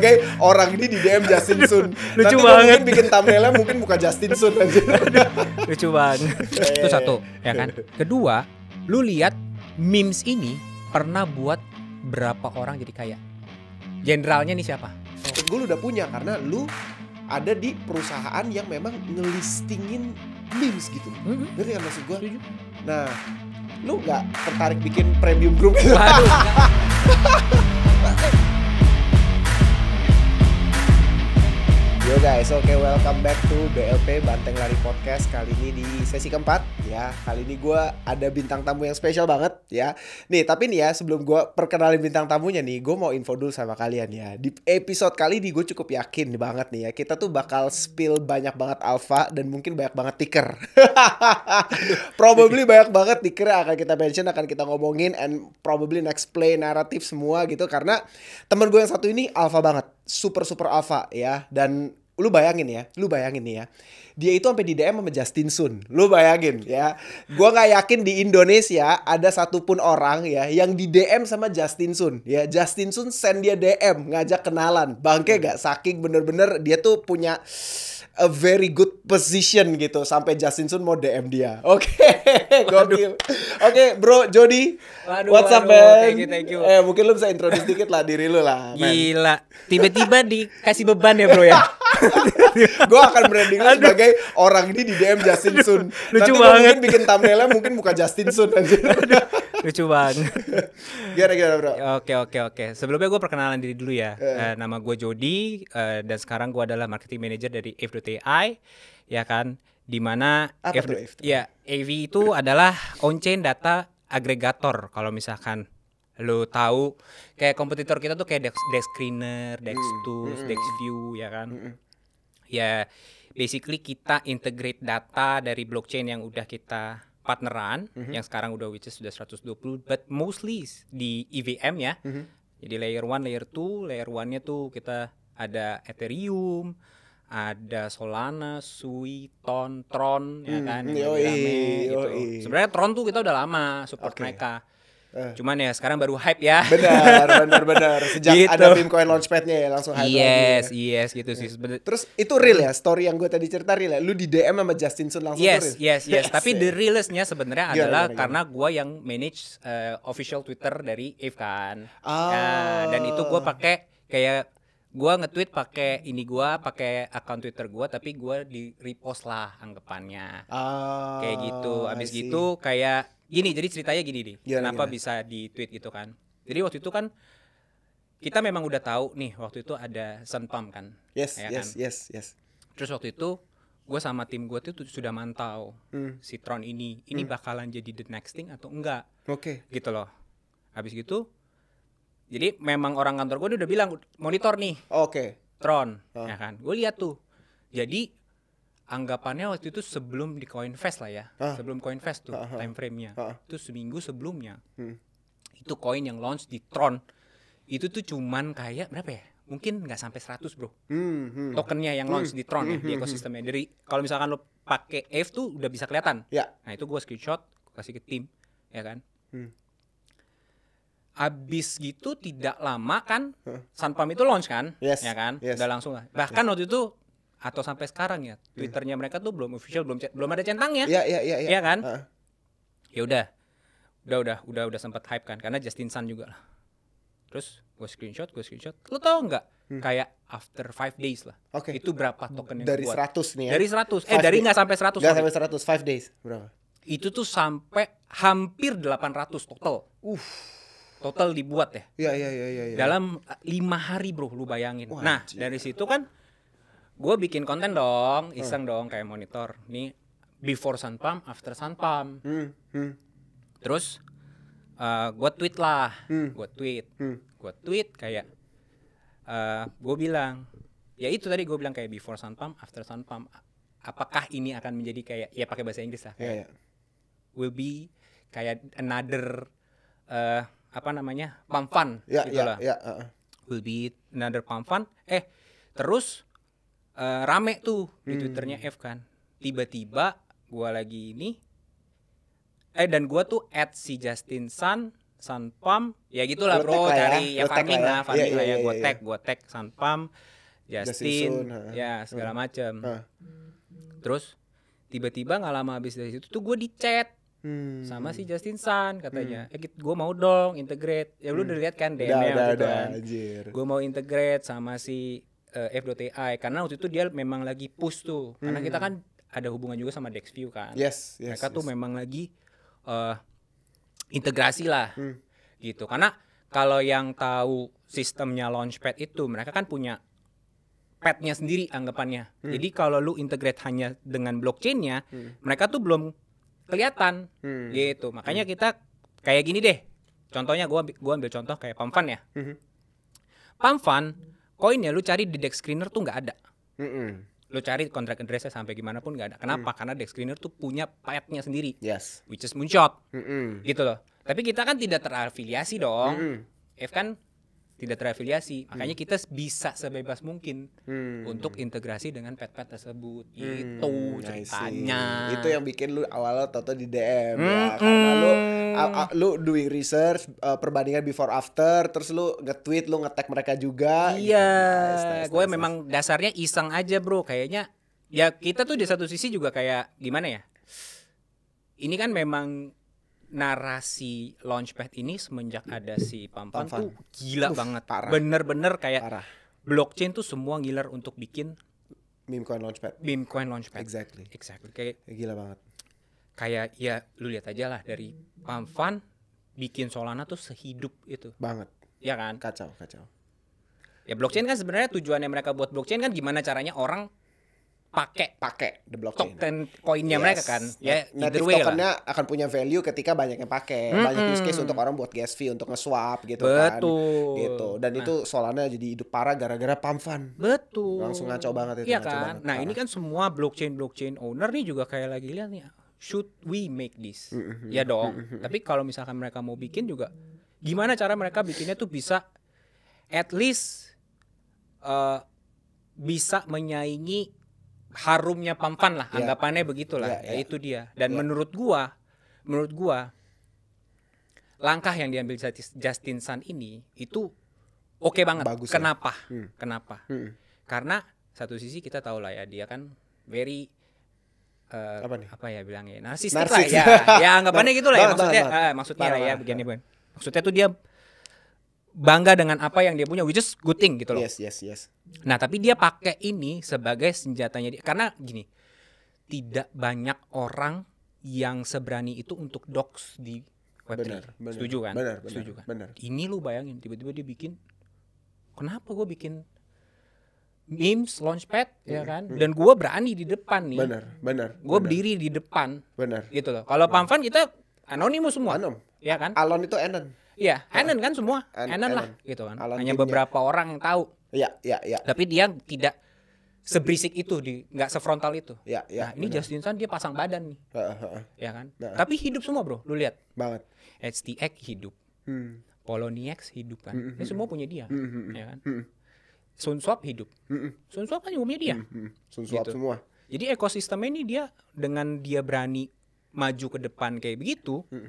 sebagai orang ini di DM Justin Sun. Lucu Nanti banget. Mungkin bikin thumbnailnya mungkin bukan Justin Sun aja. Lucu banget. Itu satu, ya kan. Kedua, lu lihat memes ini pernah buat berapa orang jadi kaya? Generalnya nih siapa? Oh. Gue udah punya karena lu ada di perusahaan yang memang ngelistingin memes gitu. Mm -hmm. Ngerti kan maksud gue? Nah, lu nggak tertarik bikin premium group? Waduh. Yo guys, oke okay, welcome back to BLP Banteng Lari Podcast kali ini di sesi keempat ya. Kali ini gue ada bintang tamu yang spesial banget ya. Nih tapi nih ya sebelum gue perkenalin bintang tamunya nih, gue mau info dulu sama kalian ya. Di episode kali ini gue cukup yakin banget nih ya, kita tuh bakal spill banyak banget alpha dan mungkin banyak banget ticker. probably banyak banget ticker akan kita mention, akan kita ngomongin and probably next play naratif semua gitu karena teman gue yang satu ini alpha banget, super super alpha ya dan lu bayangin ya, lu bayangin nih ya. Dia itu sampai di DM sama Justin Sun. Lu bayangin ya. Gua nggak yakin di Indonesia ada satupun orang ya yang di DM sama Justin Sun. Ya, Justin Sun send dia DM ngajak kenalan. Bangke gak saking bener-bener dia tuh punya a very good position gitu sampai Justin Sun mau DM dia. Oke, okay. Oke, okay, Bro Jody. Waduh, what's up, man? Thank you, thank you. Eh, mungkin lu bisa introduce dikit lah diri lu lah, man. Gila. Tiba-tiba dikasih beban ya, Bro ya. gue akan branding lu sebagai orang ini di DM Justin Sun. Lucu Nanti banget. mungkin bikin thumbnailnya mungkin buka Justin Sun lucu banget. Gimana gimana bro? Oke oke oke. Sebelumnya gue perkenalan diri dulu ya. Uh. Uh, nama gue Jody uh, dan sekarang gue adalah marketing manager dari f ya kan. Dimana Apa F2, F2? ya AV itu adalah on chain data agregator kalau misalkan lo tahu kayak kompetitor kita tuh kayak Dex, Dex Screener, Dex hmm, Tools, hmm, Dex hmm. View ya kan. Ya basically kita integrate data dari blockchain yang udah kita partneran mm-hmm. yang sekarang udah which is sudah 120 but mostly di EVM ya. Mm-hmm. Jadi layer 1, layer 2, layer 1-nya tuh kita ada Ethereum, ada Solana, Sui, Ton, Tron mm hmm, ya kan. Yoi, gitu. Sebenarnya Tron tuh kita udah lama support okay. mereka Uh. Cuman ya sekarang baru hype ya. Benar, benar, benar. Sejak gitu. ada coin launchpadnya ya langsung hype. Yes, lagi, ya. yes gitu sih. Yeah. Terus itu real ya story yang gue tadi cerita real ya. Lu di DM sama Justin Sun langsung yes, real. Yes, yes, yes. Tapi the realestnya sebenarnya adalah gimana, karena gue yang manage uh, official Twitter dari If kan. Ah. Nah, dan itu gue pakai kayak Gua nge-tweet pakai ini gue pakai akun Twitter gue tapi gue di repost lah anggapannya uh, kayak gitu abis gitu kayak gini jadi ceritanya gini nih gimana, kenapa gimana? bisa di tweet gitu kan jadi waktu itu kan kita memang udah tahu nih waktu itu ada sun pump kan yes ya yes kan? yes yes terus waktu itu gue sama tim gue tuh sudah mantau hmm. si Tron ini ini hmm. bakalan jadi the next thing atau enggak oke okay. gitu loh abis gitu jadi memang orang kantor gue udah bilang monitor nih oke okay. Tron oh. ya kan gue lihat tuh jadi anggapannya waktu itu sebelum di Coinfest lah ya ah. sebelum Coinfest tuh ah. time frame-nya ah. itu seminggu sebelumnya hmm. itu koin yang launch di Tron itu tuh cuman kayak berapa ya mungkin nggak sampai 100 bro hmm, hmm. tokennya yang launch hmm. di Tron ya hmm, di hmm, ekosistemnya hmm. dari kalau misalkan lo pakai F tuh udah bisa kelihatan ya. nah itu gue screenshot kasih ke tim ya kan hmm abis gitu tidak lama kan Sanpam itu launch kan yes. ya kan yes. udah langsung lah bahkan waktu itu atau sampai sekarang ya iya. twitternya mereka tuh belum official belum belum ada centangnya ya ya ya ya, kan uh. ya udah udah udah udah udah sempat hype kan karena Justin Sun juga lah terus gue screenshot gue screenshot Lo tau nggak hmm. kayak after five days lah okay. itu berapa token yang dari seratus nih ya dari seratus, eh dari nggak sampai seratus? nggak sampai seratus five days berapa itu tuh sampai hampir delapan ratus total uh total dibuat ya. Iya iya iya iya. Ya. Dalam eh, lima hari bro, lu bayangin. Wah, nah dari situ kan gue bikin konten dong, iseng hmm. dong kayak monitor. Nih before sun pump, after sun pump. Hmm. Hmm. Terus uh, eh, gue tweet lah, hmm. gue tweet, hmm. gue tweet kayak uh, eh, gue bilang, ya itu tadi gue bilang kayak before sun pump, after sun pump. Apakah ini akan menjadi kayak ya pakai bahasa Inggris lah? Kayak, yeah, yeah. Will be kayak another uh, apa namanya pump fund ya, gitu yeah, lah Yeah, ya, uh. will be another pump eh terus uh, rame tuh hmm. di twitternya F kan tiba-tiba gua lagi ini eh dan gua tuh add si Justin Sun Sun Pump ya gitulah bro lah cari ya, ya farming lah farming lah ya, ya, ya, ya. gua tag gua tag Sun Pump Justin, Justin ya segala hmm. macem uh. terus tiba-tiba nggak lama habis dari situ tuh gue di chat Hmm. Sama si Justin Sun katanya, hmm. eh gue mau dong integrate. Ya lu udah hmm. lihat kan dm da, da, Gue mau integrate sama si uh, eh, F.ai karena waktu itu dia memang lagi push tuh. Hmm. Karena kita kan ada hubungan juga sama Dexview kan. Yes, yes. Mereka yes. tuh memang lagi uh, integrasi lah. Hmm. Gitu. Karena kalau yang tahu sistemnya Launchpad itu, mereka kan punya padnya sendiri anggapannya. Hmm. Jadi kalau lu integrate hanya dengan blockchainnya, hmm. mereka tuh belum kelihatan hmm. gitu makanya hmm. kita kayak gini deh contohnya gua gua ambil contoh kayak pamfan ya hmm. pamfan koinnya lu cari di deck screener tuh nggak ada hmm. lu cari kontrak address sampai gimana pun nggak ada kenapa hmm. karena deck screener tuh punya payetnya sendiri yes which is moonshot hmm. gitu loh tapi kita kan tidak terafiliasi dong hmm. If kan tidak terafiliasi. Hmm. Makanya kita bisa sebebas mungkin hmm. untuk integrasi dengan pet-pet tersebut. Hmm. Itu ceritanya. Itu yang bikin lu awalnya toto di DM ya. hmm. ya karena hmm. lu lu doing research uh, perbandingan before after terus lu nge-tweet lu nge-tag mereka juga. Iya. Nice, nice, nice, Gue nice, memang dasarnya iseng aja, Bro. Kayaknya ya kita tuh di satu sisi juga kayak gimana ya? Ini kan memang narasi launchpad ini semenjak ada si Pampan tuh gila Uf, banget. Bener-bener kayak parah. blockchain tuh semua ngiler untuk bikin meme coin launchpad. Meme coin launchpad. Exactly. Exactly. Kayak gila banget. Kayak ya lu lihat aja lah dari Pampan bikin Solana tuh sehidup itu. Banget. Ya kan? Kacau, kacau. Ya blockchain kan sebenarnya tujuannya mereka buat blockchain kan gimana caranya orang pakai pakai the blockchain token koinnya yes. mereka kan ya yeah, native tokennya akan punya value ketika banyak yang pakai hmm. banyak use case untuk orang buat gas fee untuk nge-swap gitu kan. betul. kan gitu dan nah. itu soalnya jadi hidup parah gara-gara pump fund betul langsung ngaco banget itu iya kan banget. nah parah. ini kan semua blockchain blockchain owner nih juga kayak lagi lihat nih should we make this mm-hmm. ya dong mm-hmm. tapi kalau misalkan mereka mau bikin juga gimana cara mereka bikinnya tuh bisa at least uh, bisa menyaingi harumnya pampan lah yeah. anggapannya begitulah yeah, yeah. ya itu dia dan yeah. menurut gua menurut gua langkah yang diambil Justin Sun ini itu oke okay banget Bagus ya? kenapa ya. hmm. kenapa hmm. karena satu sisi kita tahu lah ya dia kan very uh, apa, nih? apa ya bilangnya narsistik Narsis. lah ya ya anggapannya gitulah ya maksudnya eh, maksudnya ya begini nah. maksudnya tuh dia bangga dengan apa yang dia punya which is good thing gitu loh. Yes, yes, yes. Nah, tapi dia pakai ini sebagai senjatanya dia karena gini. Tidak banyak orang yang seberani itu untuk docs di web bener, Benar, Setuju kan? Benar, benar, Setuju kan? Benar. Ini lu bayangin tiba-tiba dia bikin kenapa gue bikin memes launchpad hmm. ya kan dan gue berani di depan nih benar benar gue berdiri di depan benar gitu loh kalau pamfan kita anonimus semua Anon, ya kan alon itu enon Iya, iya. Anon kan semua. Anon, lah gitu kan. Alan Hanya ya. beberapa ya. orang yang tahu. Iya, iya, iya. Tapi dia tidak seberisik itu di nggak sefrontal itu. Iya, iya. nah, ini bener. Justin Sun dia pasang badan nih. Uh, uh, uh. Ya kan? Uh, Tapi hidup semua, Bro. Lu lihat. Banget. HTX hidup. Hmm. Poloniex hidup kan. Mm -hmm. Ini hmm, semua hmm. punya dia. Mm -hmm. Ya kan? Mm -hmm. Sun Swap hidup. Mm -hmm. Sun Swap kan umumnya dia. Mm -hmm. Sun Swap gitu. semua. Jadi ekosistemnya ini dia dengan dia berani maju ke depan kayak begitu, mm -hmm.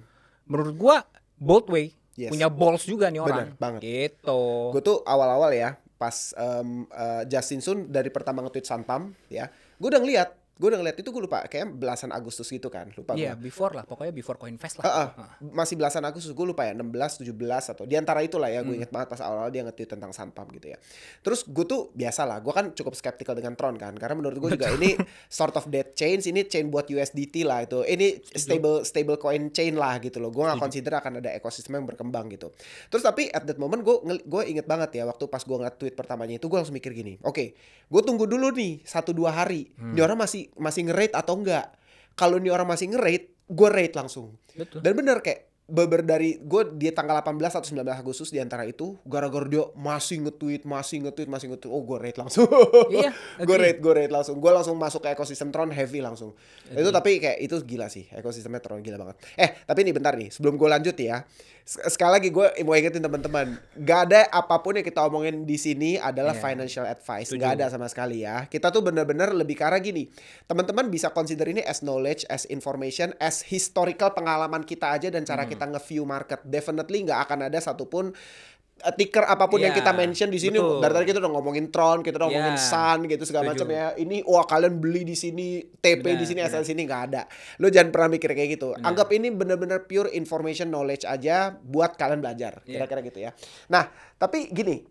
menurut gua both way yes. punya balls juga nih orang. Bener banget. Gitu. Gue tuh awal-awal ya pas um, uh, Justin Sun dari pertama nge-tweet Santam ya, gue udah ngeliat gue udah ngeliat itu gue lupa kayak belasan Agustus gitu kan lupa yeah, gue. before lah pokoknya before Coinfest lah. Uh, uh, Masih belasan Agustus gue lupa ya 16, 17 atau diantara antara itulah ya gue hmm. inget banget pas awal-awal dia nge-tweet tentang Sanpam gitu ya. Terus gue tuh biasa lah gue kan cukup skeptikal dengan Tron kan karena menurut gue juga ini sort of dead chain ini chain buat USDT lah itu ini stable stable coin chain lah gitu loh gue nggak consider akan ada ekosistem yang berkembang gitu. Terus tapi at that moment gue gue inget banget ya waktu pas gue ngeliat tweet pertamanya itu gue langsung mikir gini oke okay, gue tunggu dulu nih satu dua hari hmm. ini orang masih masih ngerate atau enggak kalau ini orang masih ngerate gue rate langsung Betul. dan bener kayak beber dari gue dia tanggal 18 atau 19 Agustus di antara itu gara-gara dia masih nge-tweet, masih nge-tweet, masih nge-tweet. Oh, gue rate langsung. Iya. iya. Gue rate, gue rate langsung. Gue langsung masuk ke ekosistem Tron heavy langsung. Okay. Itu tapi kayak itu gila sih. Ekosistemnya Tron gila banget. Eh, tapi ini bentar nih, sebelum gue lanjut ya sekali lagi gue mau ingetin teman-teman, gak ada apapun yang kita omongin di sini adalah yeah. financial advice, Tujuh. gak ada sama sekali ya. Kita tuh bener-bener lebih ke gini, teman-teman bisa consider ini as knowledge, as information, as historical pengalaman kita aja dan cara hmm. kita nge-view market. Definitely gak akan ada satupun Eh, ticker apapun yeah. yang kita iya, mention di sini dari tadi kita udah ngomongin Tron, kita udah yeah. ngomongin iya, Sun gitu segala macam ya. Ini wah kalian beli di sini, TP di sini, asal sini nggak ada. Lo jangan pernah mikir kayak gitu. Bener. Anggap ini bener-bener pure information knowledge aja buat kalian belajar. Iya. Kira-kira yeah. gitu ya. Nah, tapi gini.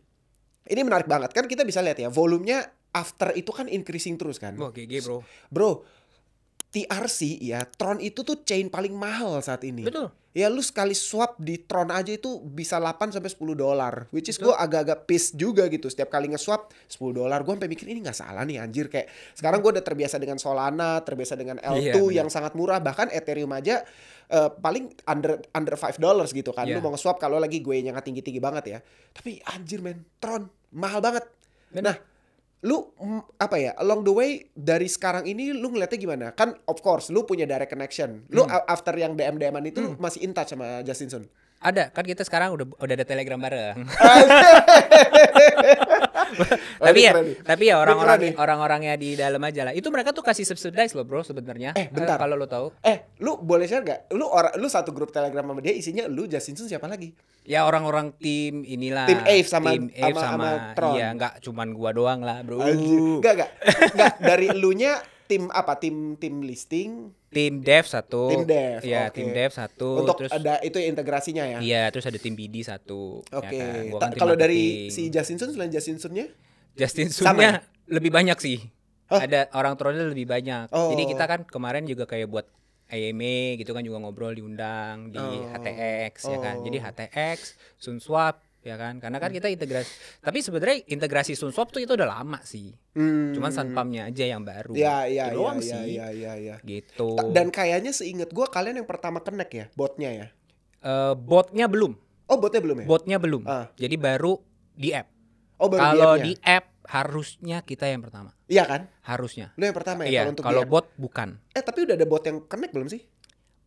Ini menarik banget kan kita bisa lihat ya volumenya after itu kan increasing terus kan. oke okay, Bro. Bro, TRC ya Tron itu tuh chain paling mahal saat ini. Betul. Ya lu sekali swap di Tron aja itu bisa 8 sampai 10 dolar. Which is gue agak-agak piss juga gitu. Setiap kali nge-swap 10 dolar gue sampai mikir ini nggak salah nih anjir kayak sekarang gue udah terbiasa dengan Solana, terbiasa dengan L2 yeah, yeah. yang sangat murah bahkan Ethereum aja uh, paling under under 5 dollars gitu kan. Yeah. Lu iya. mau nge-swap kalau lagi gue yang tinggi-tinggi banget ya. Tapi anjir men, Tron mahal banget. Nah, lu apa ya along the way dari sekarang ini lu ngeliatnya gimana kan of course lu punya direct connection lu hmm. after yang dm dman itu hmm. masih in touch sama Justin Sun ada, kan kita sekarang udah udah ada Telegram bareng. Hmm. Oh, ya, tapi ya, tapi ya orang-orang orang-orangnya di dalam aja lah. Itu mereka tuh kasih subsidize loh, Bro, sebenarnya. Eh, bentar. Kalau lo tahu. Eh, lu boleh share gak? Lu orang lu satu grup Telegram sama dia isinya lu Justin Sun siapa lagi? Ya orang-orang tim inilah. Tim Ave sama tim Ave sama, sama, sama Tron. Iya, enggak cuman gua doang lah, Bro. Gak Enggak, enggak. Enggak dari elunya tim apa? Tim tim listing tim dev satu tim dev ya okay. tim dev satu untuk terus ada itu integrasinya ya iya terus ada tim BD satu ya oke okay. ya kan? kalau dari si Justin Sun selain Justin Sunnya Justin Sunnya ya? lebih banyak sih huh? ada orang terusnya lebih banyak oh. jadi kita kan kemarin juga kayak buat IME gitu kan juga ngobrol diundang di oh. HTX oh. ya kan jadi HTX oh. Swap ya kan karena kan hmm. kita integrasi tapi sebenarnya integrasi Sunswap tuh itu udah lama sih hmm. cuman Sunpamnya aja yang baru ya ya ya, ya, sih. ya ya ya gitu dan kayaknya seingat gue kalian yang pertama connect ya botnya ya uh, botnya belum oh botnya belum ya botnya belum uh. jadi baru di app oh kalau di, di app harusnya kita yang pertama iya kan harusnya lu yang pertama ya iya, kalau bot bukan eh tapi udah ada bot yang connect belum sih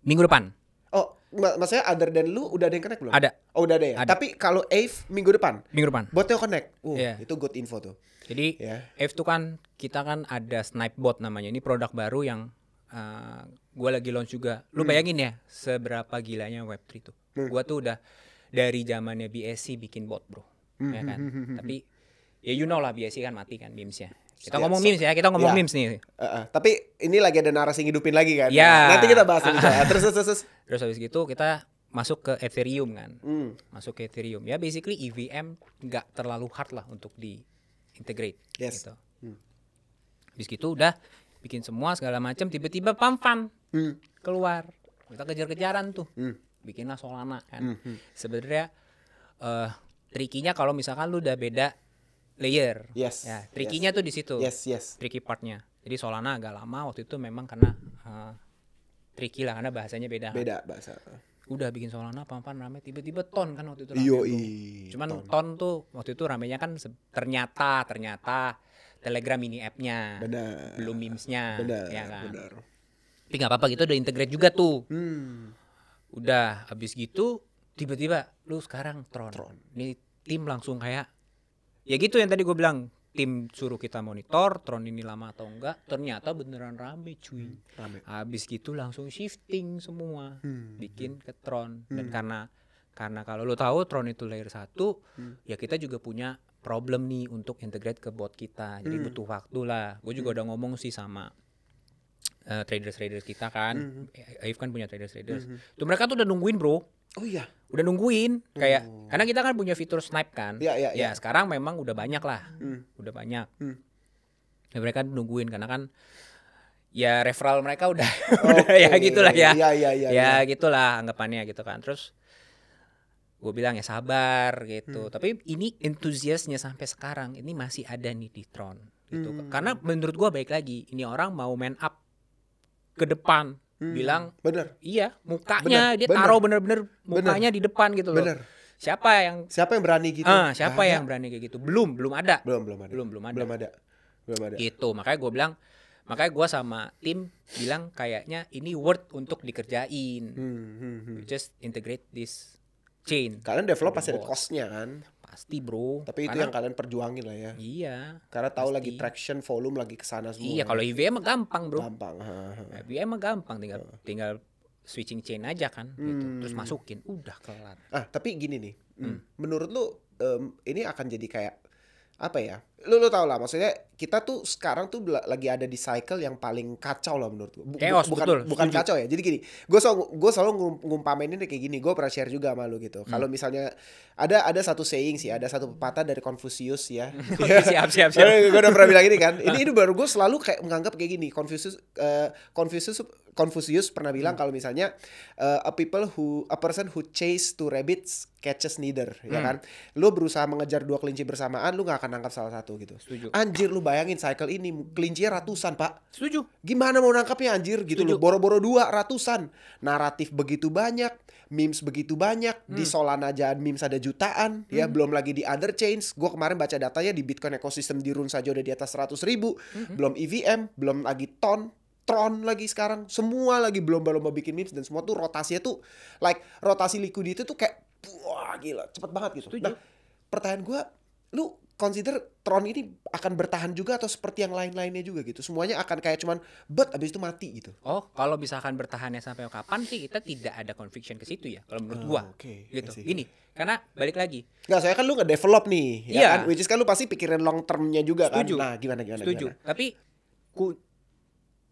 minggu depan Oh, mak maksudnya other than lu udah ada yang connect belum? Ada. Oh, udah ada ya. Ada. Tapi kalau Eve minggu depan. Minggu depan. Botnya connect. Uh, yeah. itu good info tuh. Jadi yeah. Ave tuh kan kita kan ada Snipe bot namanya. Ini produk baru yang uh, eh, gue lagi launch juga. Lu hmm. bayangin ya seberapa gilanya Web3 tuh. Hmm. Gue tuh udah dari zamannya BSC bikin bot, Bro. Hmm. Ya hmm, kan? Hmm, Tapi ya you know lah BSC kan mati kan BIMS-nya. Kita iya, ngomong so, memes ya, kita ngomong ya. memes nih. Uh, uh, tapi ini lagi ada narasi ngidupin lagi kan. Ya. Nanti kita bahas uh, uh. terus terus terus. Terus habis gitu kita masuk ke Ethereum kan. Mm. Masuk ke Ethereum. Ya basically EVM nggak terlalu hard lah untuk di integrate yes. gitu. Mm. Habis gitu udah bikin semua segala macam tiba-tiba pam mm. keluar. Kita kejar-kejaran tuh. Mm. Bikinlah Solana kan. Hmm. hmm. Sebenarnya uh, trikinya kalau misalkan lu udah beda layer. Yes. Ya, trikinya yes. tuh di situ. Yes, yes. Tricky partnya. Jadi Solana agak lama waktu itu memang karena uh, tricky lah karena bahasanya beda. Beda bahasa. Udah bikin Solana pampan rame tiba-tiba ton kan waktu itu. Iyo, Cuman ton. ton tuh waktu itu ramenya kan ternyata ternyata Telegram ini appnya, Benar. Belum memes Benar. Ya kan? Benar. Tapi nggak apa-apa gitu udah integrate juga tuh. Hmm. Udah habis gitu tiba-tiba lu sekarang Tron. Tron. Ini tim langsung kayak ya gitu yang tadi gue bilang tim suruh kita monitor Tron ini lama atau enggak ternyata beneran rame cuy rame. habis gitu langsung shifting semua hmm. bikin ke Tron hmm. dan karena karena kalau lo tahu Tron itu layer satu hmm. ya kita juga punya problem nih untuk integrate ke bot kita jadi hmm. butuh waktu lah gue juga hmm. udah ngomong sih sama uh, eh, traders traders kita kan hmm. Aif kan punya traders traders hmm. tuh mereka tuh udah nungguin bro Oh iya. Udah nungguin kayak hmm. karena kita kan punya fitur snipe kan. Iya iya. Ya. ya sekarang memang udah banyak lah. Hmm. Udah banyak. Hmm. Ya, mereka nungguin karena kan ya referral mereka udah okay. ya gitulah ya. Iya iya iya. Ya, ya gitulah anggapannya gitu kan. Terus gue bilang ya sabar gitu. Hmm. Tapi ini entusiasnya sampai sekarang ini masih ada nih di Tron gitu. Hmm. Karena menurut gua baik lagi ini orang mau main up ke depan hmm. bilang bener iya mukanya bener. dia bener. taruh bener-bener mukanya bener. di depan gitu loh bener. siapa yang siapa yang berani gitu ah, siapa yang berani kayak gitu belum belum ada belum belum ada belum belum ada belum ada belum ada gitu makanya gue bilang makanya gue sama tim bilang kayaknya ini worth untuk dikerjain hmm, hmm, hmm. just integrate this chain kalian develop pasti ada costnya kan Pasti bro. Tapi itu Karena, yang kalian perjuangin lah ya. Iya. Karena tahu lagi traction, volume lagi kesana semua. Iya, kalau IVM mah gampang bro. Gampang. Nah, IVM mah gampang, tinggal tinggal switching chain aja kan, gitu. hmm. gitu. Terus masukin, udah kelar. Ah, tapi gini nih. Hmm. Menurut lu um, ini akan jadi kayak apa ya lu lu tau lah maksudnya kita tuh sekarang tuh lagi ada di cycle yang paling kacau lah menurut gue. Chaos, bukan betul, bukan setuju. kacau ya. Jadi gini, gue selalu gue selalu kayak gini. Gue pernah share juga sama lu gitu. Hmm. Kalau misalnya ada ada satu saying sih, ada satu pepatah dari Confucius ya. siap siap siap. gue udah pernah bilang ini kan. Ini ini baru gue selalu kayak menganggap kayak gini. Confucius uh, Confucius Confucius pernah hmm. bilang hmm. kalau misalnya uh, a people who a person who chase two rabbits catches neither ya hmm. ya kan lu berusaha mengejar dua kelinci bersamaan lu gak akan nangkap salah satu gitu setuju anjir lu bayangin cycle ini kelincinya ratusan pak setuju gimana mau nangkapnya anjir gitu setuju. boro-boro dua ratusan naratif begitu banyak memes begitu banyak hmm. di Solana aja memes ada jutaan ya, hmm. ya belum lagi di other chains gue kemarin baca datanya di Bitcoin ekosistem di Run saja udah di atas seratus ribu hmm. belum EVM belum lagi ton Tron lagi sekarang semua lagi berlomba-lomba bikin memes dan semua tuh rotasinya tuh like rotasi liquidity itu tuh kayak wah gila cepet banget gitu. Setuju. Nah pertanyaan gue, lu consider Tron ini akan bertahan juga atau seperti yang lain-lainnya juga gitu? Semuanya akan kayak cuman bet abis itu mati gitu? Oh kalau misalkan bertahannya sampai kapan sih kita tidak ada conviction ke situ ya kalau menurut oh, gue ah, okay. Iya gitu. Ini karena balik lagi. Nggak soalnya kan lu nggak develop nih, yeah. Iya. kan? Which is kan lu pasti pikirin long termnya juga kan? Setuju. kan? Nah gimana gimana? Setuju. Gimana? Tapi ku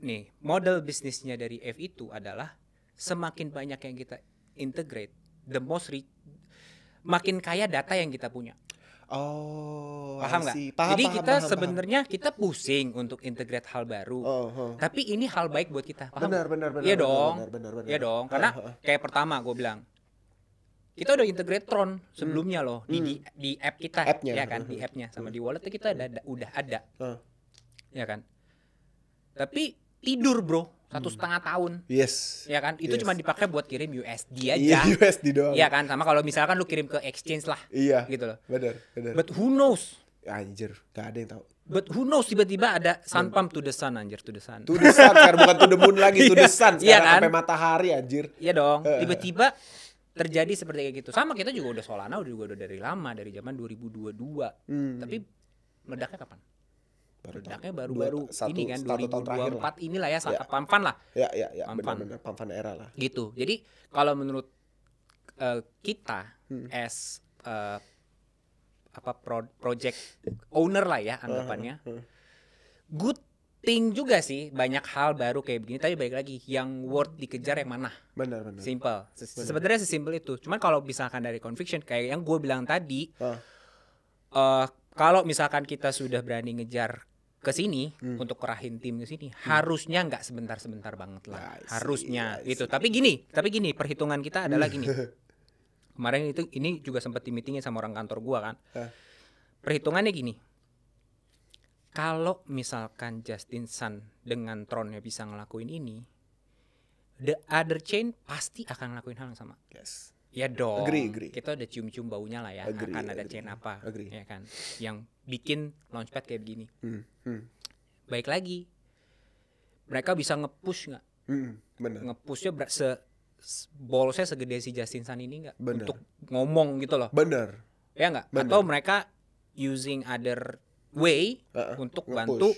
nih model bisnisnya dari F itu adalah semakin banyak yang kita integrate, the most rich, makin kaya data yang kita punya. Oh, paham nggak? Jadi paham, kita sebenarnya kita pusing untuk integrate hal baru. Oh, oh. Tapi ini hal baik buat kita. Paham? Benar, benar, benar. Iya dong. Benar, benar, benar, Iya dong. Karena oh, oh. kayak pertama gue bilang, kita udah integrate Tron sebelumnya hmm. loh di, hmm. di di app kita, app ya iya kan? Di hmm. appnya sama di wallet kita ada udah ada, uh. ya kan? Tapi tidur bro satu hmm. setengah tahun. Yes. Ya kan, itu yes. cuma dipakai buat kirim USD iya, aja. Iya USD doang. Iya kan, sama kalau misalkan lu kirim ke exchange lah. Iya. Gitu loh. Benar, benar. But who knows? Anjir, gak ada yang tahu. But who knows tiba-tiba ada sun pump to the sun anjir to the sun. To the sun sekarang bukan to the moon lagi to the iya, sun iya sekarang iya kan? sampai matahari anjir. Iya dong. Tiba-tiba terjadi seperti kayak gitu. Sama kita juga udah Solana udah juga udah dari lama dari zaman 2022. Hmm. Tapi meledaknya kapan? Meledaknya baru-baru ini kan 2024 empat inilah ya saat ya. Pamfan lah. Ya ya ya Pamfan. pampan Pamfan era lah. Gitu. Jadi kalau menurut eh, kita hmm. as uh, apa pro project owner lah ya anggapannya. Good thing juga sih banyak hal baru kayak begini tapi baik lagi yang worth dikejar yang mana benar benar simple Se sebenarnya sesimpel itu cuman kalau misalkan dari conviction kayak yang gue bilang tadi uh. uh, kalau misalkan kita sudah berani ngejar ke sini hmm. untuk kerahin tim ke sini hmm. harusnya nggak sebentar-sebentar banget lah. see, harusnya gitu. Tapi gini, tapi gini perhitungan kita adalah gini. Kemarin itu ini juga sempat di meetingnya sama orang kantor gua kan. Perhitungannya gini. Kalau misalkan Justin Sun dengan tronnya bisa ngelakuin ini, the other chain pasti akan ngelakuin hal yang sama. Yes. Ya dong. Agree, agree. Kita udah cium-cium baunya lah ya. Agree, akan ada chain apa. Agree. Ya kan. Yang bikin launchpad kayak begini. Hmm, hmm. Baik lagi. Mereka bisa nge-push nggak? Hmm, benar. Nge-pushnya ber- se bolosnya segede si Justin Sun ini nggak? Untuk ngomong gitu loh. Benar. Ya nggak? Atau mereka using other way uh -uh, untuk nge bantu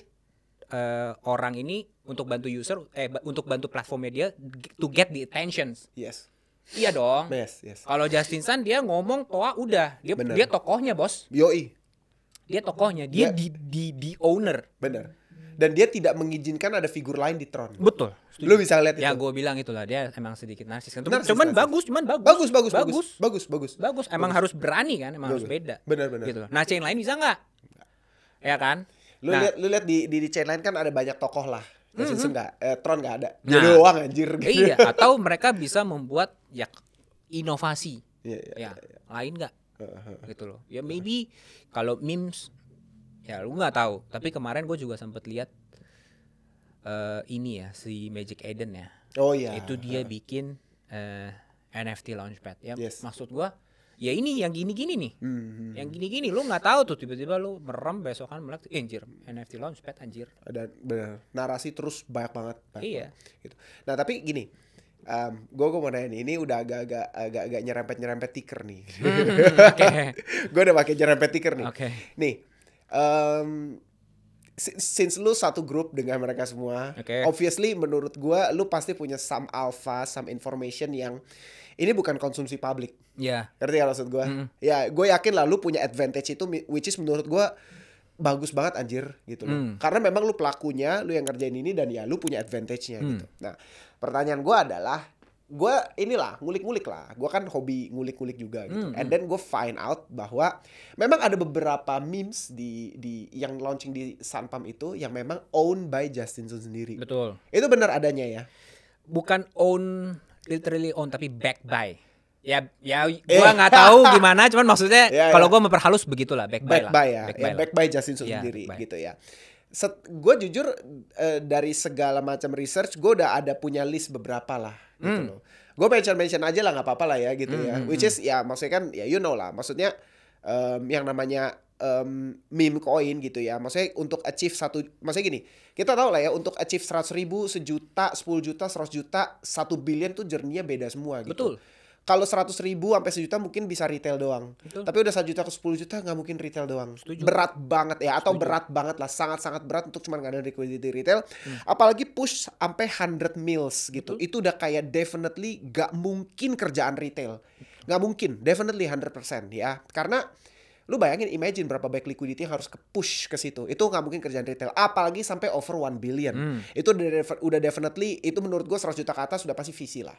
uh, orang ini untuk bantu user eh untuk bantu platform media to get the attention. Yes Iya dong. Yes, yes. Kalau Justin Sun dia ngomong toa udah, dia Bener. dia tokohnya, Bos. Yoi. Dia tokohnya, dia, iya. di, di di owner. Bener. Dan dia tidak mengizinkan ada figur lain di Tron. Betul. Setuju. Lu bisa lihat ya, itu. Ya gue bilang itulah dia emang sedikit narsis kan. Cuman, narsis, cuman narsis. bagus, cuman bagus. Bagus, bagus, bagus. Bagus, bagus. Bagus, emang bagus. harus berani kan, emang bagus. harus beda. Benar, benar. Gitu Nah, chain lain bisa nggak? Ya kan? Lu nah, lihat lu lihat di di, di chain lain kan ada banyak tokoh lah Gak mm -hmm. nggak, eh, Tron gak ada. Nah, Dia doang anjir. Gitu. Iya. Atau mereka bisa membuat ya inovasi. Iya. Yeah, ya. Yeah, iya. Lain gak? Uh-huh. Gitu loh. Ya maybe kalau memes, ya lu nggak tahu. Tapi iya. kemarin gue juga sempat lihat uh, ini ya si Magic Eden ya. Oh iya. Itu dia uh-huh. bikin uh, eh, NFT Launchpad. Ya yes. maksud gue ya ini yang gini-gini nih hmm, hmm, hmm. yang gini-gini lu nggak tahu tuh tiba-tiba lu merem kan melek eh, anjir NFT launchpad anjir dan benar narasi terus banyak banget banyak iya banget, gitu nah tapi gini um, gue gue mau nanya nih, ini udah agak-agak agak-agak nyerempet nyerempet tiker nih. Hmm, gue udah pakai nyerempet tiker nih. Okay. Nih, um, since lu satu grup dengan mereka semua, okay. obviously menurut gue lu pasti punya some alpha, some information yang ini bukan konsumsi publik. Iya. Yeah. Ngerti gak maksud gue? Mm. Ya, gue yakin lah lu punya advantage itu which is menurut gue bagus banget anjir gitu Mm. Karena memang lu pelakunya, lu yang ngerjain ini dan ya lu punya advantage-nya mm. gitu. Nah, pertanyaan gue adalah gue inilah ngulik-ngulik lah gue kan hobi ngulik-ngulik juga gitu mm, and then gue find out bahwa memang ada beberapa memes di di yang launching di Sanpam itu yang memang owned by Justin Sun sendiri betul itu benar adanya ya bukan own literally own tapi back by ya ya eh. gua nggak eh. tahu gimana cuman maksudnya yeah, ya. kalau yeah. gua memperhalus begitulah back, back by, by lah. ya back by, ya, back ya, by Justin yeah, sendiri by. gitu ya Set, gue jujur uh, dari segala macam research gua udah ada punya list beberapa lah mm. gitu hmm. loh gue mention mention aja lah nggak apa-apa lah ya gitu mm, ya hmm, which hmm. is ya maksudnya kan ya you know lah maksudnya um, yang namanya um, meme coin gitu ya. Maksudnya untuk achieve satu, maksudnya gini, kita tahu lah ya untuk achieve seratus ribu, sejuta, sepuluh juta, seratus juta, satu billion tuh jernihnya beda semua gitu. Betul. Kalau seratus ribu sampai sejuta mungkin bisa retail doang. Betul. Tapi udah satu juta ke sepuluh juta nggak mungkin retail doang. Setuju. Berat banget ya atau Setuju. berat banget lah, sangat-sangat berat untuk cuma nggak ada liquidity retail. Hmm. Apalagi push sampai hundred mils gitu. Betul. Itu udah kayak definitely nggak mungkin kerjaan retail. nggak mungkin, definitely hundred 100% ya. Karena Lu bayangin, imagine berapa baik liquidity yang harus ke push ke situ. Itu nggak mungkin kerjaan retail. Apalagi sampai over 1 billion. Hmm. Itu udah, udah definitely, itu menurut gue 100 juta ke atas sudah pasti visi lah.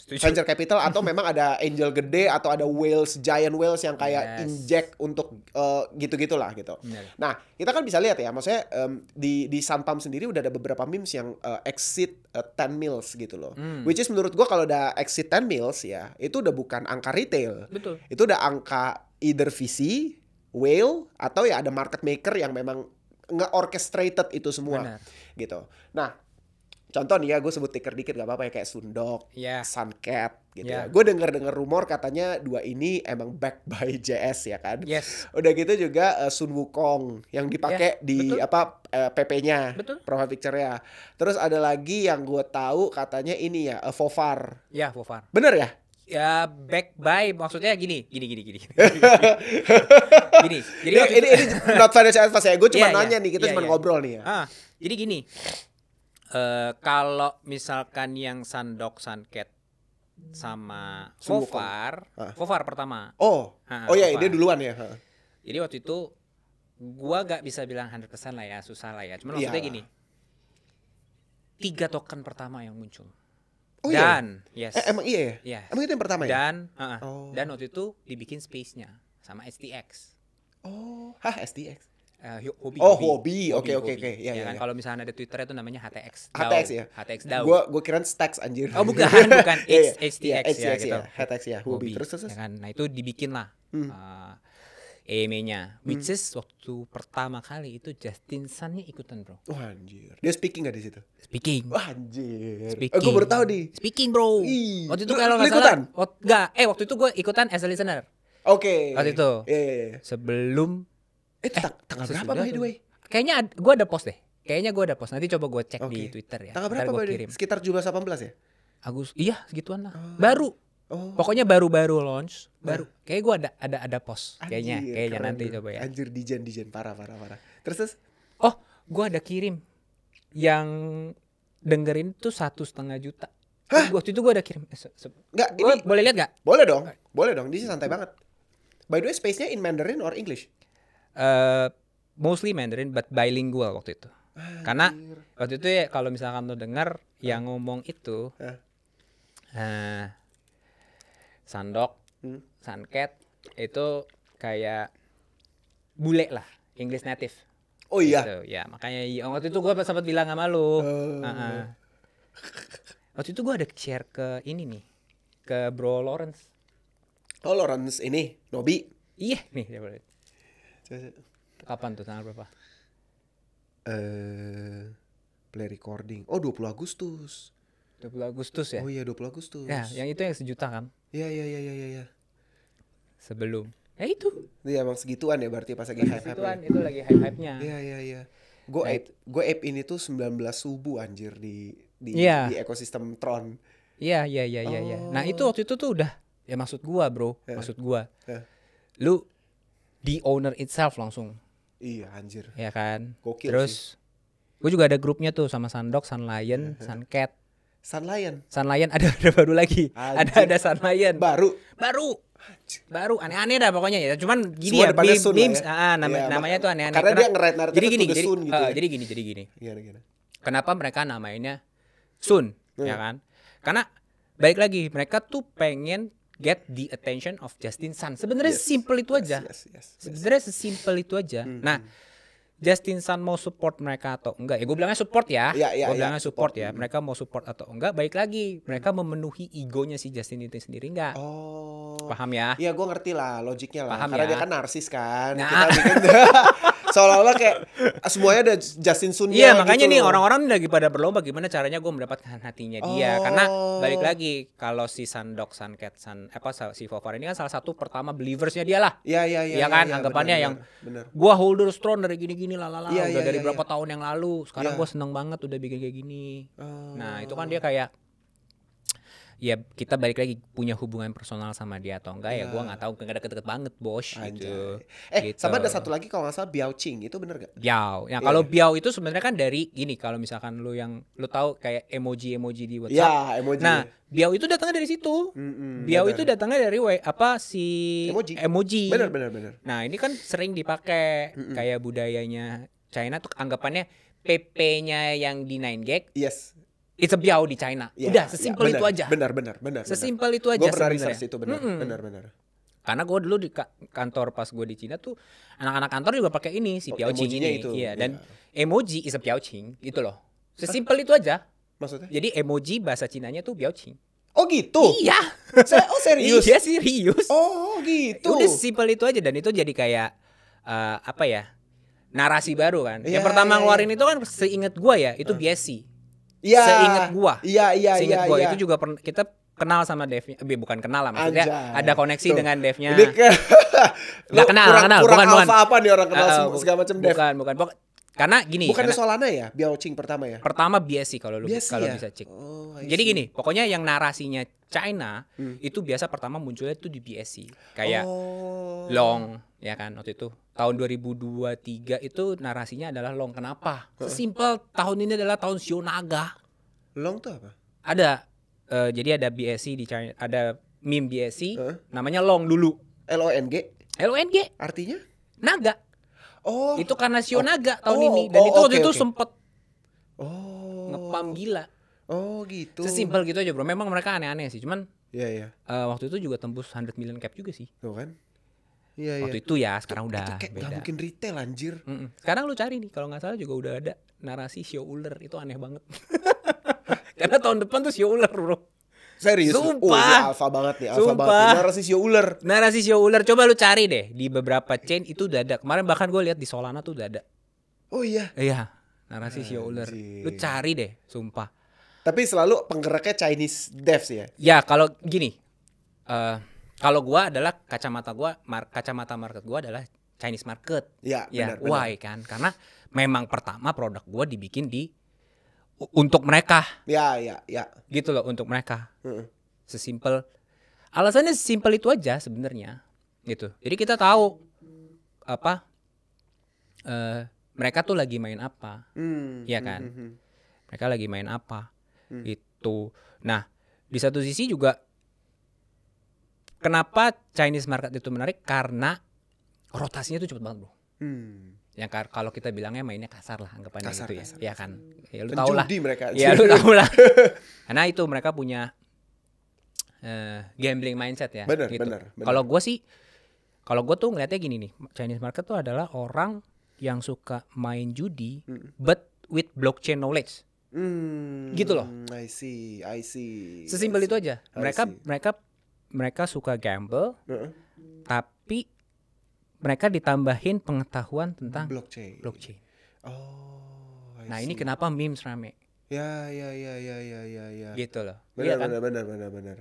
Setuju. venture capital atau memang ada angel gede atau ada whales giant whales yang kayak yes. inject untuk uh, gitu-gitulah gitu. Bener. Nah, kita kan bisa lihat ya, maksudnya um, di di sampam sendiri udah ada beberapa memes yang uh, exit uh, 10 mils gitu loh. Hmm. Which is menurut gua kalau udah exit 10 mils ya, itu udah bukan angka retail. Betul. Itu udah angka either VC, whale atau ya ada market maker yang memang nggak orchestrated itu semua. Bener. Gitu. Nah, contoh nih ya gue sebut ticker dikit gak apa-apa ya kayak Sundok, yeah. Suncat gitu yeah. ya. Gue denger dengar rumor katanya dua ini emang back by JS ya kan. Yes. Udah gitu juga uh, Sun Wukong yang dipakai yeah, di betul. apa uh, eh, PP-nya, profile picture-nya. Terus ada lagi yang gue tahu katanya ini ya uh, eh, Fofar. Ya yeah, Fofar. Bener ya? ya back by maksudnya gini gini gini gini gini jadi ini, ini, ini not financial advice ya gue cuma yeah, iya. nanya yeah, nih kita yeah, cuma yeah. ngobrol nih ya ah, jadi gini uh, kalau misalkan yang Sandok Sunket sama Kofar, ah. Kofar pertama. Oh, ha, oh iya dia duluan ya. Ha. Jadi waktu itu gua gak bisa bilang 100% lah ya, susah lah ya. Cuman Iyalah. gini, tiga token pertama yang muncul. Oh, iya? dan iya? yes. Eh, emang iya ya? Yes. Emang itu yang pertama ya? Dan uh, oh. dan waktu itu dibikin space-nya sama STX. Oh, hah STX uh, eh, hobi. Oh, hobi. Oke, oke, oke. Iya, ya, iya, kan iya. kalau misalnya ada Twitter itu namanya HTX. HTX ya. HTX Dao. Gua gua kira stacks anjir. Oh, bukan, bukan H, HTX, ya, gitu. Ya. HTX ya, hobi. Terus terus. Ya kan? Nah, itu dibikin lah. Hmm. Uh, eh, EME-nya, which hmm. waktu pertama kali itu Justin Sunnya ikutan bro. Wah oh, anjir. Dia speaking gak di situ? Speaking. Wah anjir. Eh, speaking. gue baru di. Speaking bro. Ih. Waktu itu kalau nggak Ikutan? Nggak. Eh waktu itu gue ikutan as a listener. Oke. Okay. Waktu itu. Yeah, yeah, yeah. Sebelum Eh, eh tanggal berapa by the way? Kayaknya gue ada post deh. Kayaknya gue ada post. Nanti coba gue cek okay. di Twitter ya. Tanggal berapa? gue kirim. Sekitar jumlah 18 ya? Agus. Iya, segituan lah. Oh. Baru. Oh. Pokoknya baru-baru launch, nah. baru. Nah. Kayaknya gue ada ada ada post kayaknya. Kayaknya nanti coba ya. Anjir dijen dijen parah parah parah. Terus terus Oh, gue ada kirim yang dengerin tuh satu setengah juta. Hah? Waktu itu gue ada kirim. Enggak, eh, ini boleh lihat gak? Boleh dong, boleh dong. Di sini santai banget. By the way, space-nya in Mandarin or English? uh, mostly Mandarin but bilingual waktu itu. Ah, Karena waktu itu ya kalau misalkan lo dengar uh. yang ah. ngomong itu uh. Uh, Sandok, hmm. Sanket itu kayak bule lah, English native. Oh iya. Gitu. Ya, makanya iya. waktu itu gua sempat bilang sama lu. Uh. Uh -uh. Waktu itu gua ada share ke ini nih, ke Bro Lawrence. Oh Lawrence ini, Nobi. Iya nih, Kapan tuh tanggal berapa? Eh uh, play recording. Oh, 20 Agustus. 20 Agustus ya? Oh iya, 20 Agustus. Ya, yang itu yang sejuta kan? Iya, iya, iya, iya, iya. Ya. Sebelum. Ya itu. Ini iya, emang segituan ya berarti pas lagi hype-hype. Segituan, itu lagi hype-hype-nya. Iya, iya, iya. Gue nah, gue app ini tuh 19 subuh anjir di di, ya. di ekosistem Tron. Iya, iya, iya, iya, oh. Nah, itu waktu itu tuh udah ya maksud gua, Bro. Ya. Maksud gua. Ya. Lu the owner itself langsung. Iya anjir. Ya kan. Gokil Terus sih. gue juga ada grupnya tuh sama Sandok, Sun Lion, Sun Cat. Sun Lion. Sun Lion ada ada baru lagi. Anjir. Ada ada Sun Lion. Baru. Baru. Anjir. Baru aneh-aneh dah pokoknya ya. Cuman gini Semua ya, meme, sun memes, ya. Ah, nama, ya, namanya tuh aneh-aneh. Karena, karena dia ngeret narik jadi gini, jadi, gitu uh, ya. jadi gini, jadi gini. Ya, Kenapa mereka namainnya Sun, hmm. ya kan? Karena baik lagi mereka tuh pengen get the attention of Justin Sun. Sebenarnya yes, simple itu aja. Yes, yes, yes, Sebenarnya sesimpel itu aja. Mm -hmm. Nah, Justin Sun mau support mereka atau enggak? Ya gue bilangnya support ya. Yeah, yeah, gue ya. bilangnya yeah, support, support ya. Mereka mau support atau enggak? Baik lagi, mereka memenuhi egonya si Justin itu sendiri enggak? Oh. Paham ya? Iya, gue ngerti lah logiknya lah. Paham Karena ya? dia kan narsis kan. Nah. Kita bikin iya, seolah-olah kayak semuanya ada Justin Sun iya makanya gitu nih orang-orang lagi pada berlomba gimana caranya gue mendapatkan hatinya dia oh. karena balik lagi kalau si Sandok Suncat Sun apa si Fofar ini kan salah satu pertama believersnya dia lah iya iya iya ya kan ya, ya, anggapannya bener, yang bener. holder strong dari gini-gini lah lah ya, udah ya, dari ya, berapa ya. tahun yang lalu sekarang ya. gue seneng banget udah bikin kayak gini oh. nah itu kan oh. dia kayak ya kita balik lagi punya hubungan personal sama dia atau enggak ya, ya gue nggak tahu nggak deket-deket banget bos gitu eh gitu. sama ada satu lagi kalau nggak salah ching itu bener gak biao ya kalau yeah. biao itu sebenarnya kan dari gini kalau misalkan lu yang lu tahu kayak emoji emoji di WhatsApp ya, emoji. nah biao itu datangnya dari situ mm biao bener. itu datangnya dari apa si emoji, emoji. bener bener bener nah ini kan sering dipakai mm kayak budayanya China tuh anggapannya PP-nya yang di 9 gag. Yes. It's a biao di China. Yeah, Udah, iya, sesimpel yeah, itu aja. Benar, benar, benar. Sesimpel itu aja. Gue pernah sebenernya. itu benar, mm -hmm. benar, benar. Karena gue dulu di kantor pas gue di China tuh anak-anak kantor juga pakai ini si oh, ini. Itu, iya, dan iya. emoji is a piao ching gitu loh. Sesimpel itu aja. Maksudnya? Jadi emoji bahasa Cinanya tuh piao ching. Oh gitu? Iya. oh serius? iya serius. Oh, oh gitu. Udah sesimpel itu aja dan itu jadi kayak uh, apa ya narasi baru kan. Yeah, yang pertama yeah, iya. ngeluarin yeah. itu kan seinget gue ya itu uh. biasi. Iya. Seingat gua. Iya iya iya. Seingat gua yeah. itu juga pernah kita kenal sama Devnya, eh, bukan kenal lah maksudnya Anjay. ada koneksi Tuh. dengan Devnya. ke, nggak kenal, kurang, kenal, kurang bukan, bukan. apa nih orang kenal uh, segala macam Dev. Bukan, bukan. Karena gini. Bukan karena, Solana ya, cing pertama ya. Pertama sih kalau lu kalau iya? bisa cek. Oh, Jadi gini, pokoknya yang narasinya China hmm. itu biasa pertama munculnya itu di BSC. Kayak oh. long ya kan waktu itu tahun 2023 itu narasinya adalah long. Kenapa? Sesimpel tahun ini adalah tahun Shionaga. Long tuh apa? Ada uh, jadi ada BSC di China, ada meme BSC huh? namanya long dulu. L O N G. L O N G. Artinya? Naga. Oh. Itu karena Sionaga oh, tahun oh, ini dan oh, itu okay, waktu itu sempet oh. ngepam gila. Oh gitu. Sesimpel gitu aja bro. Memang mereka aneh-aneh sih. Cuman. Iya yeah, iya. Yeah. Uh, waktu itu juga tembus 100 million cap juga sih. Tuh kan. Iya iya. Waktu itu ya. Sekarang itu, udah. Itu kayak beda. mungkin retail anjir. Mm -mm. Sekarang lu cari nih. Kalau nggak salah juga udah ada narasi Sio Uler itu aneh banget. Karena tahun depan tuh Sio Uler bro. Serius? Oh, sumpah. Oh, alfa banget nih, alfa banget. Nih. Narasi sio ular. Narasi sio ular. Coba lu cari deh di beberapa chain itu udah ada. Kemarin bahkan gue lihat di Solana tuh udah ada. Oh iya. Iya, narasi sio ular. Lu cari deh, sumpah. Tapi selalu penggeraknya Chinese devs ya. Ya, kalau gini. Uh, kalau gua adalah kacamata gua mar kacamata market gua adalah Chinese market. Ya, ya benar, why benar. kan? Karena memang pertama produk gua dibikin di untuk mereka. Ya, ya, ya. Gitu loh untuk mereka. Hmm. Sesimpel alasannya simpel itu aja sebenarnya. Gitu. Jadi kita tahu apa uh, mereka tuh lagi main apa. Hmm. Ya kan? Hmm, hmm. Mereka lagi main apa. Hmm. Itu. Nah, di satu sisi juga kenapa Chinese market itu menarik karena rotasinya tuh cepet banget, bu Hmm yang kalau kita bilangnya mainnya kasar lah anggapannya kasar, gitu ya. Kasar, ya kan. Ya lu tau lah. mereka. Ya lu tau lah. Karena itu mereka punya uh, gambling mindset ya. Benar, gitu. benar. Kalau gue sih kalau gue tuh ngeliatnya gini nih, Chinese market tuh adalah orang yang suka main judi hmm. but with blockchain knowledge. Hmm, gitu loh. I see, I see. Sesimpel itu aja. Mereka mereka mereka suka gamble, uh -uh. tapi mereka ditambahin pengetahuan tentang blockchain. blockchain. Oh. I see. nah ini kenapa memes rame? Ya ya ya ya ya ya. ya. Gitu loh. Benar iya, kan? benar benar benar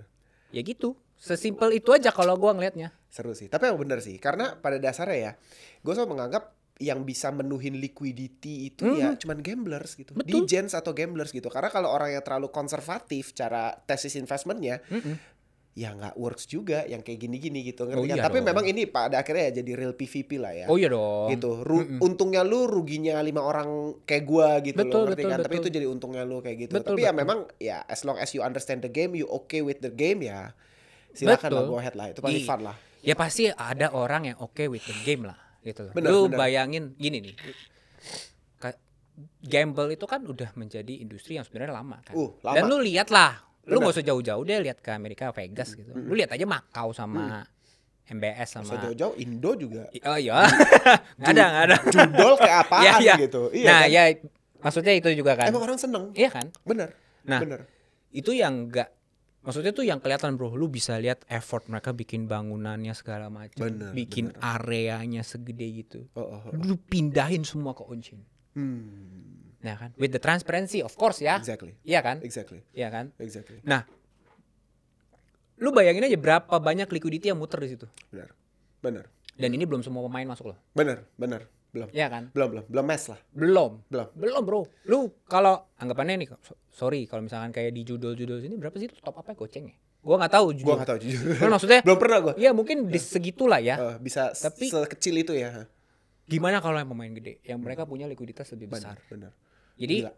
Ya gitu. Sesimpel itu aja kalau gue ngelihatnya. Seru sih. Tapi yang benar sih karena pada dasarnya ya gue selalu menganggap yang bisa menuhin liquidity itu hmm. ya mhm. cuman gamblers gitu, Betul. Degens atau gamblers gitu. Karena kalau orang yang terlalu konservatif cara tesis investmentnya, hmm ya nggak works juga yang kayak gini-gini gitu ngerti oh, kan? iya tapi dong. memang ini pada akhirnya ya jadi real PVP lah ya oh iya dong gitu Ru mm -mm. untungnya lu ruginya lima orang kayak gua gitu betul, loh ngerti betul, kan betul. tapi itu jadi untungnya lu kayak gitu betul, tapi ya betul. ya memang ya as long as you understand the game you okay with the game ya silakan lah go ahead lah itu paling fun lah ya pasti ada orang yang okay with the game lah gitu loh bener, lu bener. bayangin gini nih gamble itu kan udah menjadi industri yang sebenarnya lama kan uh, lama. dan lu lihat lah Lu nggak usah jauh-jauh deh lihat ke Amerika Vegas gitu. Lu lihat aja Makau sama hmm. MBS sama jauh-jauh Indo juga. Oh iya. Enggak ada, nggak? ada. Judol kayak apaan ya, ya. gitu. Iya. Nah, kan? ya maksudnya itu juga kan. Emang orang seneng. Iya kan? Bener. Nah, Bener. itu yang enggak Maksudnya tuh yang kelihatan bro, lu bisa lihat effort mereka bikin bangunannya segala macam, bikin bener. areanya segede gitu. Oh, oh, oh. Lu pindahin semua ke Onchin. Hmm. Ya kan? With the transparency of course ya. Exactly. Iya kan? Exactly. Iya kan? Exactly. Nah, lu bayangin aja berapa banyak liquidity yang muter di situ. Benar. Benar. Dan ini belum semua pemain masuk loh. Benar, benar. Belum. Iya kan? Belum, belum. Belum mes lah. Belum. Belum. Belum, Bro. Lu kalau anggapannya nih sorry kalau misalkan kayak di judul-judul sini berapa sih top apa gocengnya? Gua nggak tahu judul. Gua nggak tahu jujur. maksudnya belum pernah gua. Iya, mungkin di iya. segitulah ya. Uh, bisa tapi, sekecil itu ya. Gimana kalau yang pemain gede, yang mereka punya likuiditas lebih besar. Benar. Jadi Gila.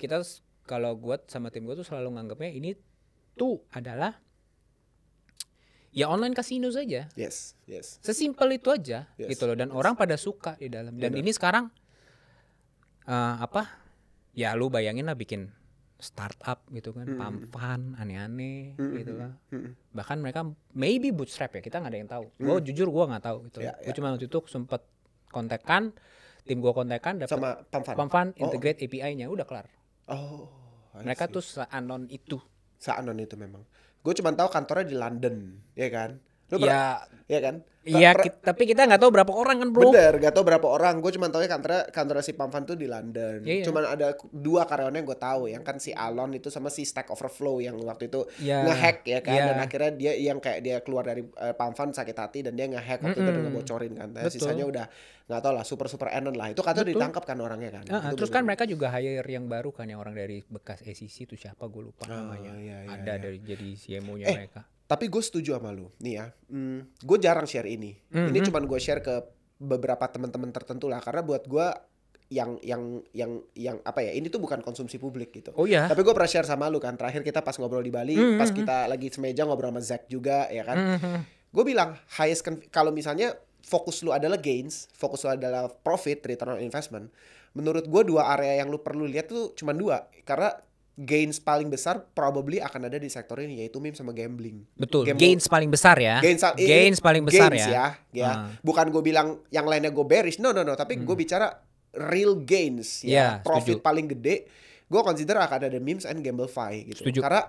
kita kalau gue sama tim gue tuh selalu nganggapnya ini tuh adalah ya online kasino saja. Yes, yes. Sesimpel itu aja yes, gitu loh dan yes. orang pada suka di dalam. Dan Benar. ini sekarang uh, apa? Ya lu bayangin lah bikin startup gitu kan, mm. pamfan, aneh-aneh mm. gitu lah. Mm. Bahkan mereka maybe bootstrap ya, kita nggak ada yang tahu. Mm. Gue jujur gue nggak tahu gitu. Yeah, ya. gue cuma waktu itu sempet kontekan, tim gue kontekan dapat sama pamfan, pampan oh. integrate API-nya udah kelar. Oh. Mereka tuh seanon itu. Seanon itu memang. Gue cuma tahu kantornya di London, ya kan? Lu ya, Iya kan? Iya, tapi kita nggak tahu berapa orang kan, Bro. Bener, nggak tahu berapa orang. Gue cuma tahu ya kantor kantor si Pamfan tuh di London. Yeah, yeah. Cuman ada dua karyawannya yang gue tahu, yang kan si Alon itu sama si Stack Overflow yang waktu itu yeah. ngehack ya kan. Yeah. Dan akhirnya dia yang kayak dia keluar dari uh, Pamfan sakit hati dan dia ngehack waktu mm -hmm. itu udah ngebocorin kan. dan Sisanya udah nggak tahu lah super super enon lah. Itu katanya ditangkap kan orangnya kan. Uh, terus kan mereka juga hire yang baru kan yang orang dari bekas SEC itu siapa gue lupa oh, namanya. Iya, iya, ada iya. dari jadi CMO-nya eh, mereka. Tapi gue setuju sama lu, nih ya. Hmm, gue jarang share ini. Mm-hmm. Ini hmm. cuman gue share ke beberapa teman-teman tertentu lah, karena buat gue yang yang yang yang apa ya ini tuh bukan konsumsi publik gitu. Oh iya. Tapi gue pernah share sama lu kan terakhir kita pas ngobrol di Bali, mm -hmm. pas hmm, hmm. kita lagi semeja ngobrol sama Zack juga ya kan. Mm -hmm. Gue bilang highest kalau misalnya fokus lu adalah gains, fokus lu adalah profit return on investment. Menurut gue dua area yang lu perlu lihat tuh cuma dua karena gains paling besar probably akan ada di sektor ini yaitu meme sama gambling. Betul. Game gains paling besar ya. Gains, gains, paling besar gains ya. ya. Ya. Uh. Bukan gue bilang yang lainnya gue bearish. No no no. Tapi hmm. gue bicara real gains ya. Yeah, Profit setuju. paling gede. Gue consider akan ada memes and gamblefy gitu. Setuju. Karena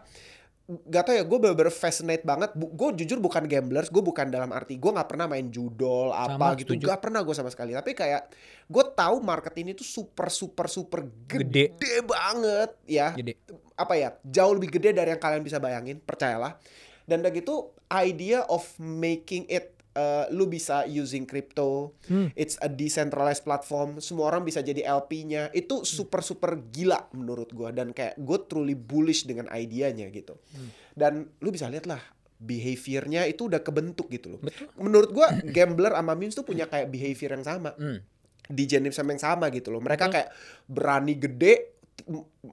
gak tau ya gue bener-bener fascinate banget gue jujur bukan gamblers gue bukan dalam arti gue nggak pernah main judol apa sama, gitu setuju. gak pernah gue sama sekali tapi kayak gue tahu market ini tuh super super super gede, gede banget ya gede. apa ya jauh lebih gede dari yang kalian bisa bayangin percayalah dan udah gitu idea of making it uh, lu bisa using crypto, hmm. it's a decentralized platform, semua orang bisa jadi LP-nya. Itu super super gila menurut gua dan kayak gue truly bullish dengan idenya gitu. Hmm. Dan lu bisa lihat lah behaviornya itu udah kebentuk gitu loh. Betul. Menurut gua gambler sama memes tuh punya kayak behavior yang sama. Hmm. Di sama yang sama gitu loh. Mereka kayak berani gede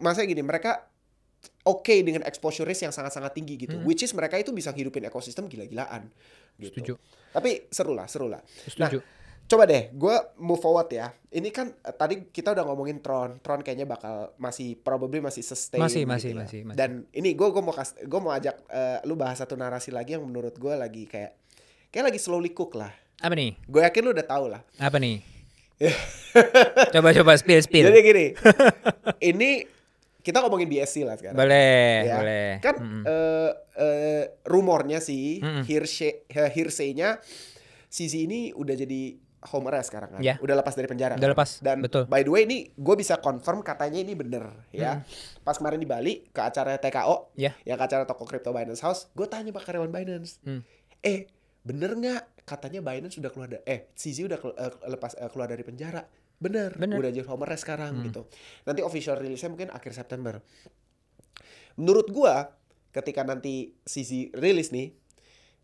masa gini, mereka oke okay dengan exposure risk yang sangat-sangat tinggi gitu. Hmm. Which is mereka itu bisa hidupin ekosistem gila-gilaan gitu. Setuju. Tapi seru lah, seru lah. Nah, Setuju. Nah, coba deh gue move forward ya ini kan uh, tadi kita udah ngomongin Tron Tron kayaknya bakal masih probably masih sustain masih gitu masih, ya. masih masih dan ini gue gue mau kas gue mau ajak uh, lu bahas satu narasi lagi yang menurut gue lagi kayak kayak lagi slowly cook lah apa nih gue yakin lu udah tahu lah apa nih coba coba spill spill jadi gini ini kita ngomongin BSC lah sekarang. Boleh, ya. boleh. Kan mm -hmm. uh, uh, rumornya sih, mm -hmm. hearsay, Sisi ini udah jadi home arrest sekarang kan. Yeah. Udah lepas dari penjara. Udah kan? lepas. Dan Betul. by the way ini gue bisa confirm katanya ini bener ya. Hmm. Pas kemarin di Bali ke acara TKO, yeah. ya ke acara toko crypto Binance House, gue tanya pak karyawan Binance, mm. eh bener nggak katanya Binance sudah keluar dari eh Sisi udah uh, lepas uh, keluar dari penjara? Bener, Bener. udah jadi Homer sekarang hmm. gitu. Nanti official rilisnya mungkin akhir September. Menurut gua ketika nanti CZ rilis nih,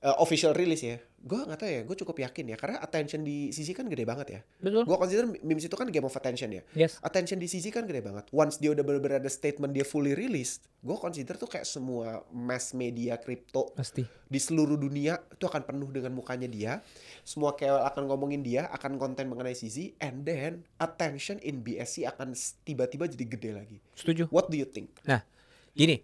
uh, official rilis ya, gue nggak tahu ya gue cukup yakin ya karena attention di sisi kan gede banget ya betul gue consider memes itu kan game of attention ya yes. attention di sisi kan gede banget once dia udah bener-bener ada statement dia fully released gue consider tuh kayak semua mass media crypto, pasti di seluruh dunia itu akan penuh dengan mukanya dia semua kayak akan ngomongin dia akan konten mengenai sisi and then attention in BSC akan tiba-tiba jadi gede lagi setuju what do you think nah gini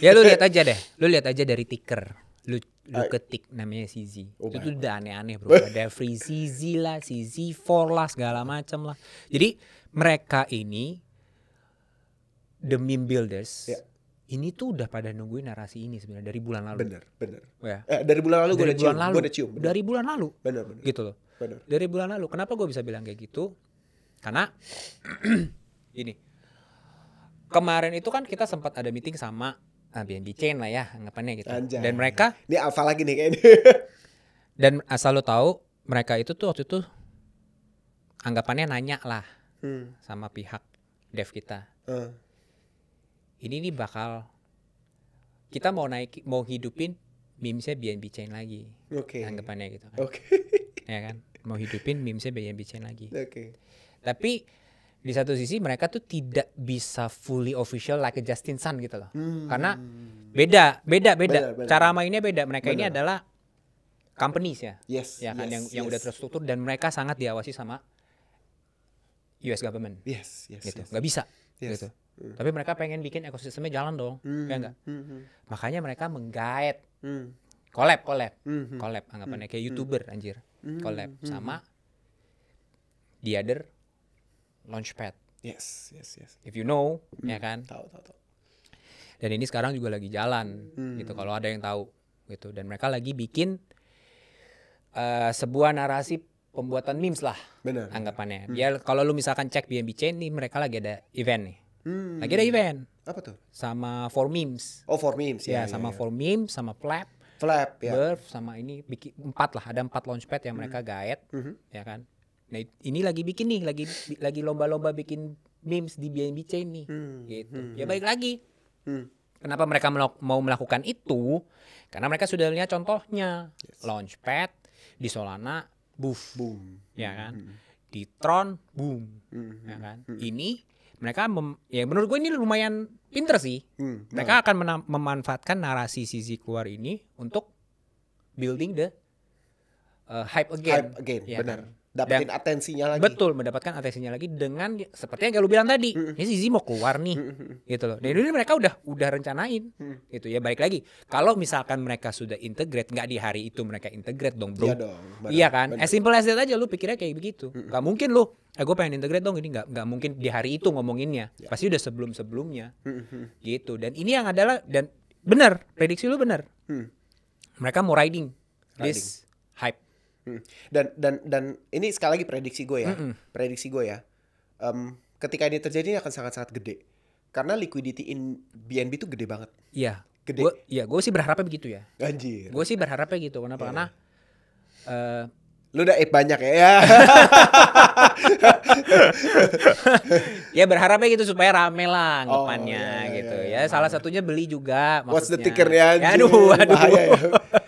ya lu lihat aja deh lu lihat aja dari ticker lu lu ketik namanya CZ oh itu tuh udah aneh-aneh bro ada free CZ lah CZ 4 lah segala macam lah jadi mereka ini the meme builders yeah. ini tuh udah pada nungguin narasi ini sebenarnya dari bulan lalu bener bener ya. eh, dari bulan lalu gue udah cium lalu, udah dari bulan lalu bener bener gitu loh bener. dari bulan lalu kenapa gue bisa bilang kayak gitu karena ini kemarin itu kan kita sempat ada meeting sama BNB ah, chain lah ya anggapannya gitu. Anjay. Dan mereka ini apa lagi nih kayaknya. dan asal lo tahu mereka itu tuh waktu itu anggapannya nanya lah hmm. sama pihak dev kita. Uh. Ini nih bakal kita mau naik mau hidupin mimsnya BNB chain lagi. Okay. Anggapannya gitu kan. Oke. Okay. ya kan. Mau hidupin mimsnya BNB chain lagi. Okay. Tapi di satu sisi mereka tuh tidak bisa fully official like a Justin Sun gitu loh. Hmm. Karena beda, beda, beda. beda, beda. Cara mainnya beda. Mereka beda. ini adalah companies ya. Yes. Ya kan yes, yang yang udah terstruktur dan mereka sangat diawasi sama US government. Yes, yes. Gitu. Yes. Gak bisa yes. gitu. Mm. Tapi mereka pengen bikin ekosistemnya jalan dong. Mm. Ya enggak? Mm. Hmm. Makanya mereka menggaet. Mm. Collab, collab. Mm. Collab anggapannya kayak hmm, YouTuber anjir. Mm. Collab sama the other Launchpad. Yes, yes, yes. If you know, mm. ya kan? Tahu, tahu, tahu. Dan ini sekarang juga lagi jalan mm. gitu kalau ada yang tahu gitu dan mereka lagi bikin uh, sebuah narasi pembuatan memes lah. Benar. Anggapannya. Mm. Ya kalau lu misalkan cek BNB Chain nih mereka lagi ada event nih. Mm. Lagi ada event. Apa tuh? Sama For Memes. Oh, For Memes ya. ya, ya sama ya, For Memes, sama Flap. Flap ya. Burf sama ini bikin empat lah, ada empat launchpad yang hmm. mereka gaet, hmm. ya kan? Nah ini lagi bikin nih, lagi lagi lomba-lomba bikin memes di BNB chain nih, hmm, gitu. Hmm, ya hmm. baik lagi. Hmm. Kenapa mereka mau melakukan itu? Karena mereka sudah lihat contohnya, yes. Launchpad di Solana, boof, boom, ya kan? Hmm. hmm. Di Tron, boom, hmm, hmm, ya kan? Hmm. Ini mereka mem, ya menurut gue ini lumayan pinter sih. Hmm, mereka hmm. akan memanfaatkan narasi sisi keluar ini untuk building the uh, hype again. Hype again, ya, benar. Kan? dapetin Dan, atensinya lagi. Betul, mendapatkan atensinya lagi dengan seperti yang lu bilang tadi. Ini Ini Zizi mau keluar nih, gitu loh. Dan ini mereka udah udah rencanain, gitu ya. baik lagi, kalau misalkan mereka sudah integrate, nggak di hari itu mereka integrate dong, bro. Iya dong. iya kan? Bener. As simple as that aja lu pikirnya kayak begitu. Gak mungkin lu, eh gue pengen integrate dong ini nggak nggak mungkin di hari itu ngomonginnya. Ya. Pasti udah sebelum sebelumnya, gitu. Dan ini yang adalah dan benar prediksi lu benar. Hmm. Mereka mau riding, riding. this Hmm. Dan dan dan ini sekali lagi prediksi gue ya, mm hmm prediksi gue ya. Um, ketika ini terjadi ini akan sangat-sangat gede. Karena liquidity in BNB itu gede banget. Iya. Gede. Iya gue sih berharapnya begitu ya. Anjir. Gue sih berharapnya gitu. Kenapa? Yeah. Karena uh, lu udah eh banyak ya. ya ya berharapnya gitu supaya rame lah anggapannya oh, iya, iya gitu iya, ya. iya. ya. Salah satunya beli juga. Maksudnya. What's the ticker ya? Aduh, aduh. Bahaya, ya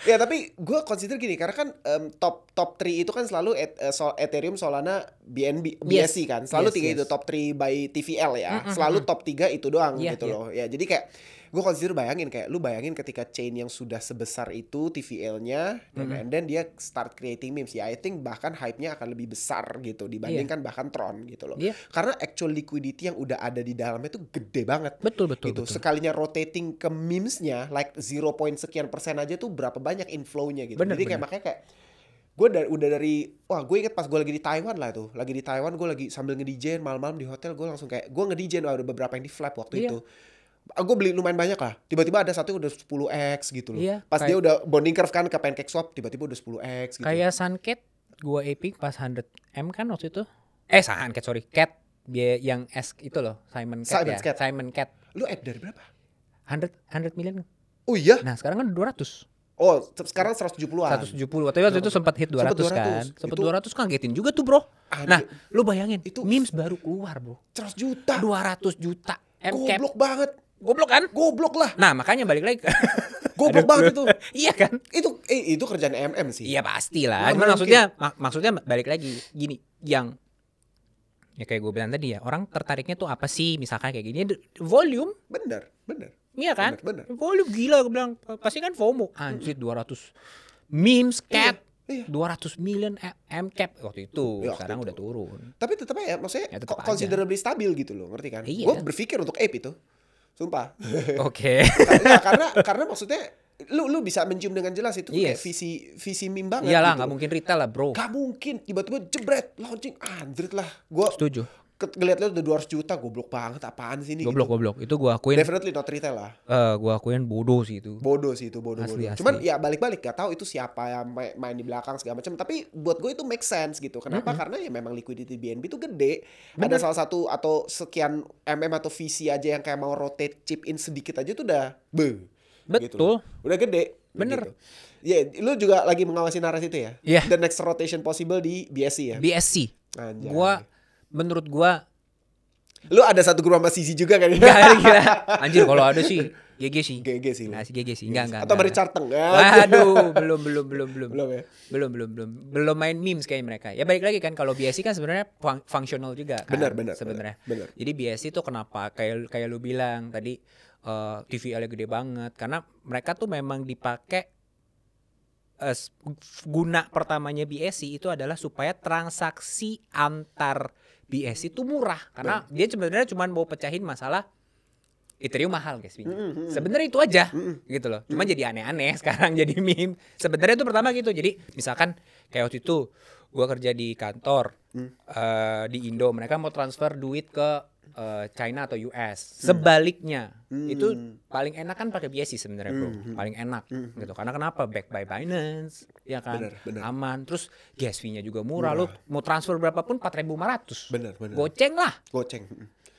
ya tapi gue consider gini karena kan um, top top three itu kan selalu et, uh, eh, so, Ethereum, Solana, BNB, yes. kan. Selalu yes, tiga yes. itu top three by TVL ya. Mm -hmm. Selalu top tiga itu doang yeah, gitu yeah. loh. Ya jadi kayak gue consider bayangin kayak lu bayangin ketika chain yang sudah sebesar itu TVL-nya mm -hmm. and then dia start creating memes ya I think bahkan hype-nya akan lebih besar gitu dibandingkan iya. yeah. bahkan Tron gitu loh yeah. karena actual liquidity yang udah ada di dalamnya itu gede banget betul betul gitu betul. sekalinya rotating ke memes-nya like 0. sekian persen aja tuh berapa banyak banyak inflownya gitu bener, jadi bener. kayak makanya kayak gue da udah dari wah gue inget pas gue lagi di Taiwan lah tuh lagi di Taiwan gue lagi sambil ngedijen malam-malam di hotel gue langsung kayak gue ngedijen ada beberapa yang di flap waktu iya. itu aku ah, beli lumayan banyak lah tiba-tiba ada satu udah 10x gitu loh iya, pas kayak, dia udah bonding curve kan ke pancake swap tiba-tiba udah 10x gitu kayak sunket gue epic pas 100m kan waktu itu eh sunket sorry cat dia yang S itu loh Simon Cat Simon ya Cat. Simon Cat lu app dari berapa 100 100 million oh iya nah sekarang kan 200 Oh, sekarang 170-an. 170. Tapi waktu itu sempat hit 200, sempet 200 kan. Sempat 200 kagetin juga tuh, Bro. nah, lu bayangin, itu memes baru keluar, Bro. 100 juta. 200 juta. MCAP. Goblok banget. Goblok kan? Goblok lah. Nah, makanya balik lagi. Goblok banget itu. iya kan? Itu eh, itu kerjaan MM sih. Iya pastilah. Cuma maksudnya mak maksudnya balik lagi gini, yang ya kayak gue bilang tadi ya, orang tertariknya tuh apa sih? Misalkan kayak gini, volume. Bener, bener. Iya kan? Bener, bener. lu gila gue bilang. Pasti kan FOMO. Anjir 200 memes cap, Iya. 200 iya. million M cap waktu itu. Ya, waktu Sekarang itu. udah turun. Tapi tetap ya maksudnya ya, considerably aja. stabil gitu loh, ngerti kan? Iya. Gue berpikir untuk ape itu. Sumpah. Oke. Okay. nah, karena karena maksudnya lu lu bisa mencium dengan jelas itu yes. kayak visi visi mim banget. Iyalah, gitu. nggak gitu. mungkin retail lah, Bro. Gak mungkin tiba-tiba jebret launching anjrit lah. gue. Setuju ngeliat lihat udah 200 juta goblok banget apaan sih ini goblok gitu. goblok itu gue akuin definitely not retail lah uh, eh, gue akuin bodoh sih itu bodoh sih itu bodoh asli, bodoh asli. cuman ya balik-balik gak tau itu siapa yang main di belakang segala macam tapi buat gue itu make sense gitu kenapa mm -hmm. karena ya memang liquidity BNB itu gede Bener. ada salah satu atau sekian mm atau VC aja yang kayak mau rotate chip in sedikit aja tuh udah be gitu betul gitu. udah gede Bener. Gitu. Ya, yeah, lu juga lagi mengawasi narasi itu ya? Yeah. The next rotation possible di BSC ya? BSC. Anjay. Gua menurut gua Lu ada satu grup sama Sisi juga kan? Enggak, gila. Anjir kalau ada sih GG sih. GG sih. Nah, si GG sih. Enggak, enggak. Atau dari Charteng. Ya? Waduh, belum belum belum belum. Belum ya. Belum belum belum. Belum main memes kayak mereka. Ya balik lagi kan kalau BSI kan sebenarnya fung fungsional juga kan. Benar, benar. Sebenarnya. Benar. Jadi BSI itu kenapa kayak kayak lu bilang tadi uh, eh, TV-nya gede banget karena mereka tuh memang dipakai uh, guna pertamanya BSI itu adalah supaya transaksi antar BS itu murah karena Bener. dia sebenarnya cuma mau pecahin masalah Ethereum mahal guys mm -hmm. sebenarnya itu aja mm -hmm. gitu loh cuma mm -hmm. jadi aneh-aneh sekarang jadi meme sebenarnya itu pertama gitu jadi misalkan kayak waktu itu gua kerja di kantor mm. uh, di Indo mereka mau transfer duit ke uh, China atau US. Hmm. Sebaliknya hmm. itu paling enak kan pakai BSI sebenarnya bro, hmm. paling enak hmm. gitu. Karena kenapa? Back by Binance, ya kan, bener, bener. aman. Terus gas fee-nya juga murah. murah. Lo mau transfer berapapun 4.500. Bener, bener. Goceng lah. Goceng.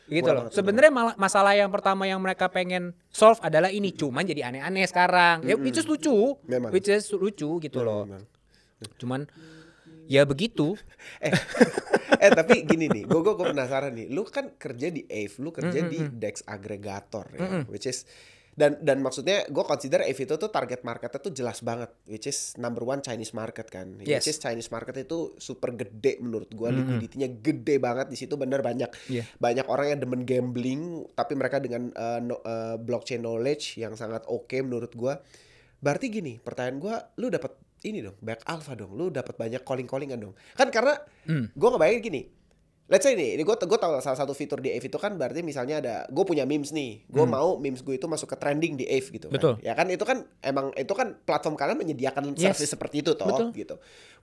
Gitu loh. Sebenarnya masalah yang pertama yang mereka pengen solve adalah ini. Cuman jadi aneh-aneh sekarang. Ya, hmm. Ya, which is lucu, memang. which is lucu gitu memang, loh. Memang. Cuman ya begitu eh eh tapi gini nih gue gue penasaran nih lu kan kerja di Ave lu kerja mm -hmm. di Dex aggregator ya mm -hmm. which is dan dan maksudnya gue consider Ave itu tuh target marketnya tuh jelas banget which is number one Chinese market kan yes. which is Chinese market itu super gede menurut gue mm -hmm. liquidity-nya gede banget di situ bener banyak yeah. banyak orang yang demen gambling tapi mereka dengan uh, no, uh, blockchain knowledge yang sangat oke okay menurut gue berarti gini pertanyaan gue lu dapat ini dong back alpha dong lu dapat banyak calling callingan dong kan karena hmm. gue ngebayangin gini let's say nih ini gue gue tahu salah satu fitur di Ave itu kan berarti misalnya ada gue punya memes nih gue hmm. mau memes gue itu masuk ke trending di Ave gitu kan Betul. ya kan itu kan emang itu kan platform kalian menyediakan yes. service seperti itu toh Betul. gitu